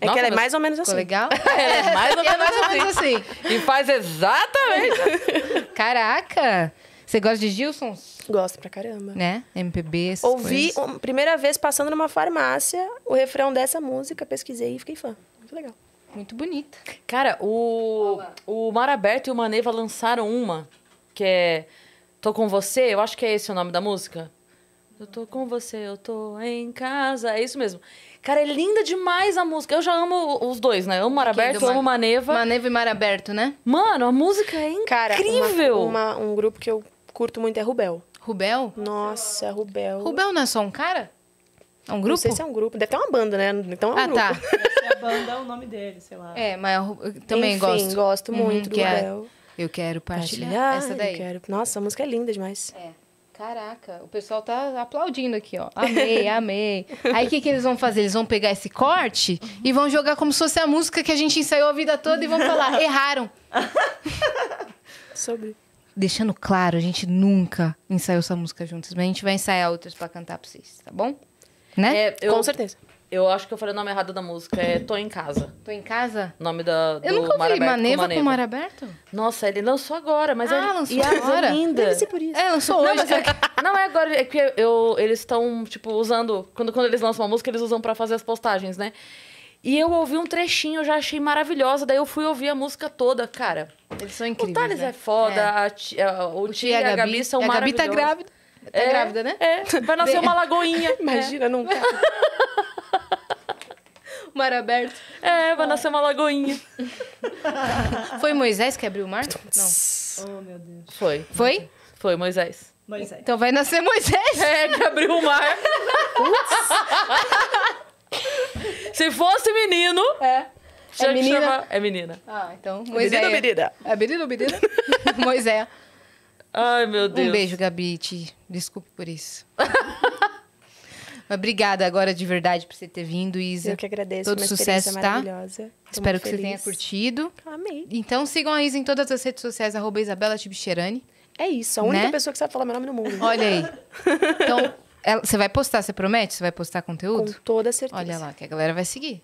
Speaker 1: É Nossa, que ela é, assim. é, é, é mais ou menos assim. legal? é, é mais ou menos, é mais ou menos assim.
Speaker 2: E faz exatamente.
Speaker 1: Caraca! Você gosta de Gilson? Gosto pra caramba. Né? MPB, Ouvi,
Speaker 3: um, primeira vez passando numa farmácia, o refrão dessa música, pesquisei e fiquei fã.
Speaker 2: Muito legal. Muito bonita. Cara, o, o Mar Aberto e o Maneva lançaram uma, que é Tô Com Você, eu acho que é esse o nome da música. Eu tô com você, eu tô em casa. É isso mesmo. Cara, é linda demais a música. Eu já amo os dois, né? Eu amo Maraberto, Mar... amo Maneva. Maneva e Maraberto, né? Mano, a música é incrível. Cara, uma,
Speaker 3: uma, um grupo que eu curto muito é Rubel. Rubel? Nossa, Rubel. Rubel não é só um cara? É um grupo? Não sei se é um grupo. Deve ter uma banda, né? Então é um ah, grupo. tá.
Speaker 5: a
Speaker 1: banda é o nome dele, sei lá. É, mas
Speaker 3: eu também Enfim, gosto. gosto muito uhum, do é Rubel. É... Eu quero partilhar, partilhar essa daí. Quero... Nossa, a música é linda demais. É. Caraca, o pessoal tá aplaudindo aqui, ó. Amei, amei.
Speaker 1: Aí o que, que eles vão fazer? Eles vão pegar esse corte e vão jogar como se fosse a música que a gente ensaiou a vida toda e vão falar: erraram. Sobre. Deixando claro, a gente nunca ensaiou essa música juntos, mas a gente vai
Speaker 2: ensaiar outras para cantar pra vocês, tá bom? Né? É, eu... Com certeza. Eu acho que eu falei o nome errado da música. É Tô em Casa. Tô em Casa? Nome da, do Eu nunca ouvi Maneva com, o Mar Aberto? Nossa, ele lançou agora, mas ah, ele... lançou e é agora? ainda. Deve ser por isso. É, lançou hoje. Não, mas é, não é agora, é que eu, eles estão, tipo, usando... Quando, quando eles lançam uma música, eles usam pra fazer as postagens, né? E eu ouvi um trechinho, eu já achei maravilhosa. Daí eu fui ouvir a música toda, cara. Eles são incríveis, O Thales né? é foda, é. A tia, é, o, o tia é e a Gabi, Gabi são maravilhosos. A Gabi tá grávida.
Speaker 1: Tá é, grávida, né? É, vai nascer uma lagoinha. Imagina, é. nunca. mar aberto. É, vai nascer uma lagoinha. Foi Moisés que abriu o mar? Não. Oh, meu
Speaker 2: Deus. Foi. Foi? Foi Moisés. Moisés. Então vai nascer Moisés. É, que abriu o mar. Se fosse menino. É. Já é menina? Chama... É
Speaker 1: menina. Ah, então. Moisés. Menina ou menina? É menina ou menina? Moisés. Ai, meu Deus. Um beijo, Gabi. Te... Desculpe por isso. obrigada agora de verdade por você ter vindo, Isa. Eu que agradeço. Todo sucesso, tá? Espero que feliz. você tenha curtido. Amei. Então sigam a Isa em todas as redes sociais, arroba Isabela Tibicherani. É isso, a única né? pessoa
Speaker 3: que sabe falar meu nome no mundo. Olha aí. Então,
Speaker 1: ela, você vai postar, você promete? Você vai postar conteúdo? Com toda certeza. Olha lá, que a galera vai seguir.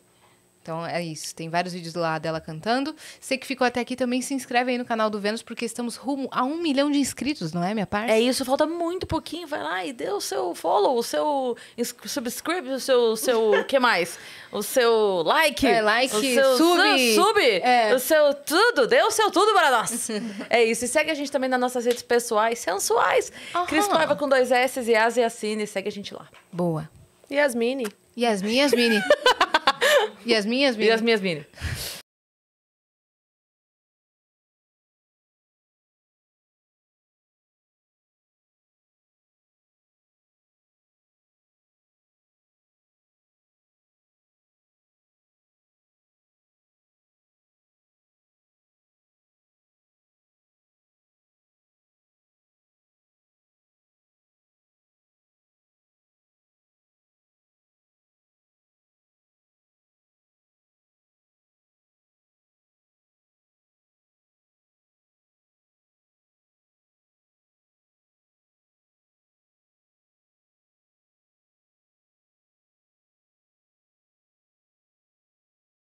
Speaker 1: Então é isso. Tem vários vídeos lá dela cantando. Você que ficou até aqui também se inscreve aí no canal do Vênus, porque estamos
Speaker 2: rumo a um milhão de inscritos, não é, minha parte? É isso, falta muito pouquinho. Vai lá e dê o seu follow, o seu subscribe, o seu. O seu que mais? O seu like. É, like, o seu sub. sub é. O seu tudo. Dê o seu tudo para nós. é isso. E segue a gente também nas nossas redes pessoais, sensuais. Uhum. Cris Paiva com dois S e Assine. Segue a gente lá. Boa. Yasmini. Yasmin, Yasmini. E as minhas, Miriam?
Speaker 3: E as minhas, Miriam.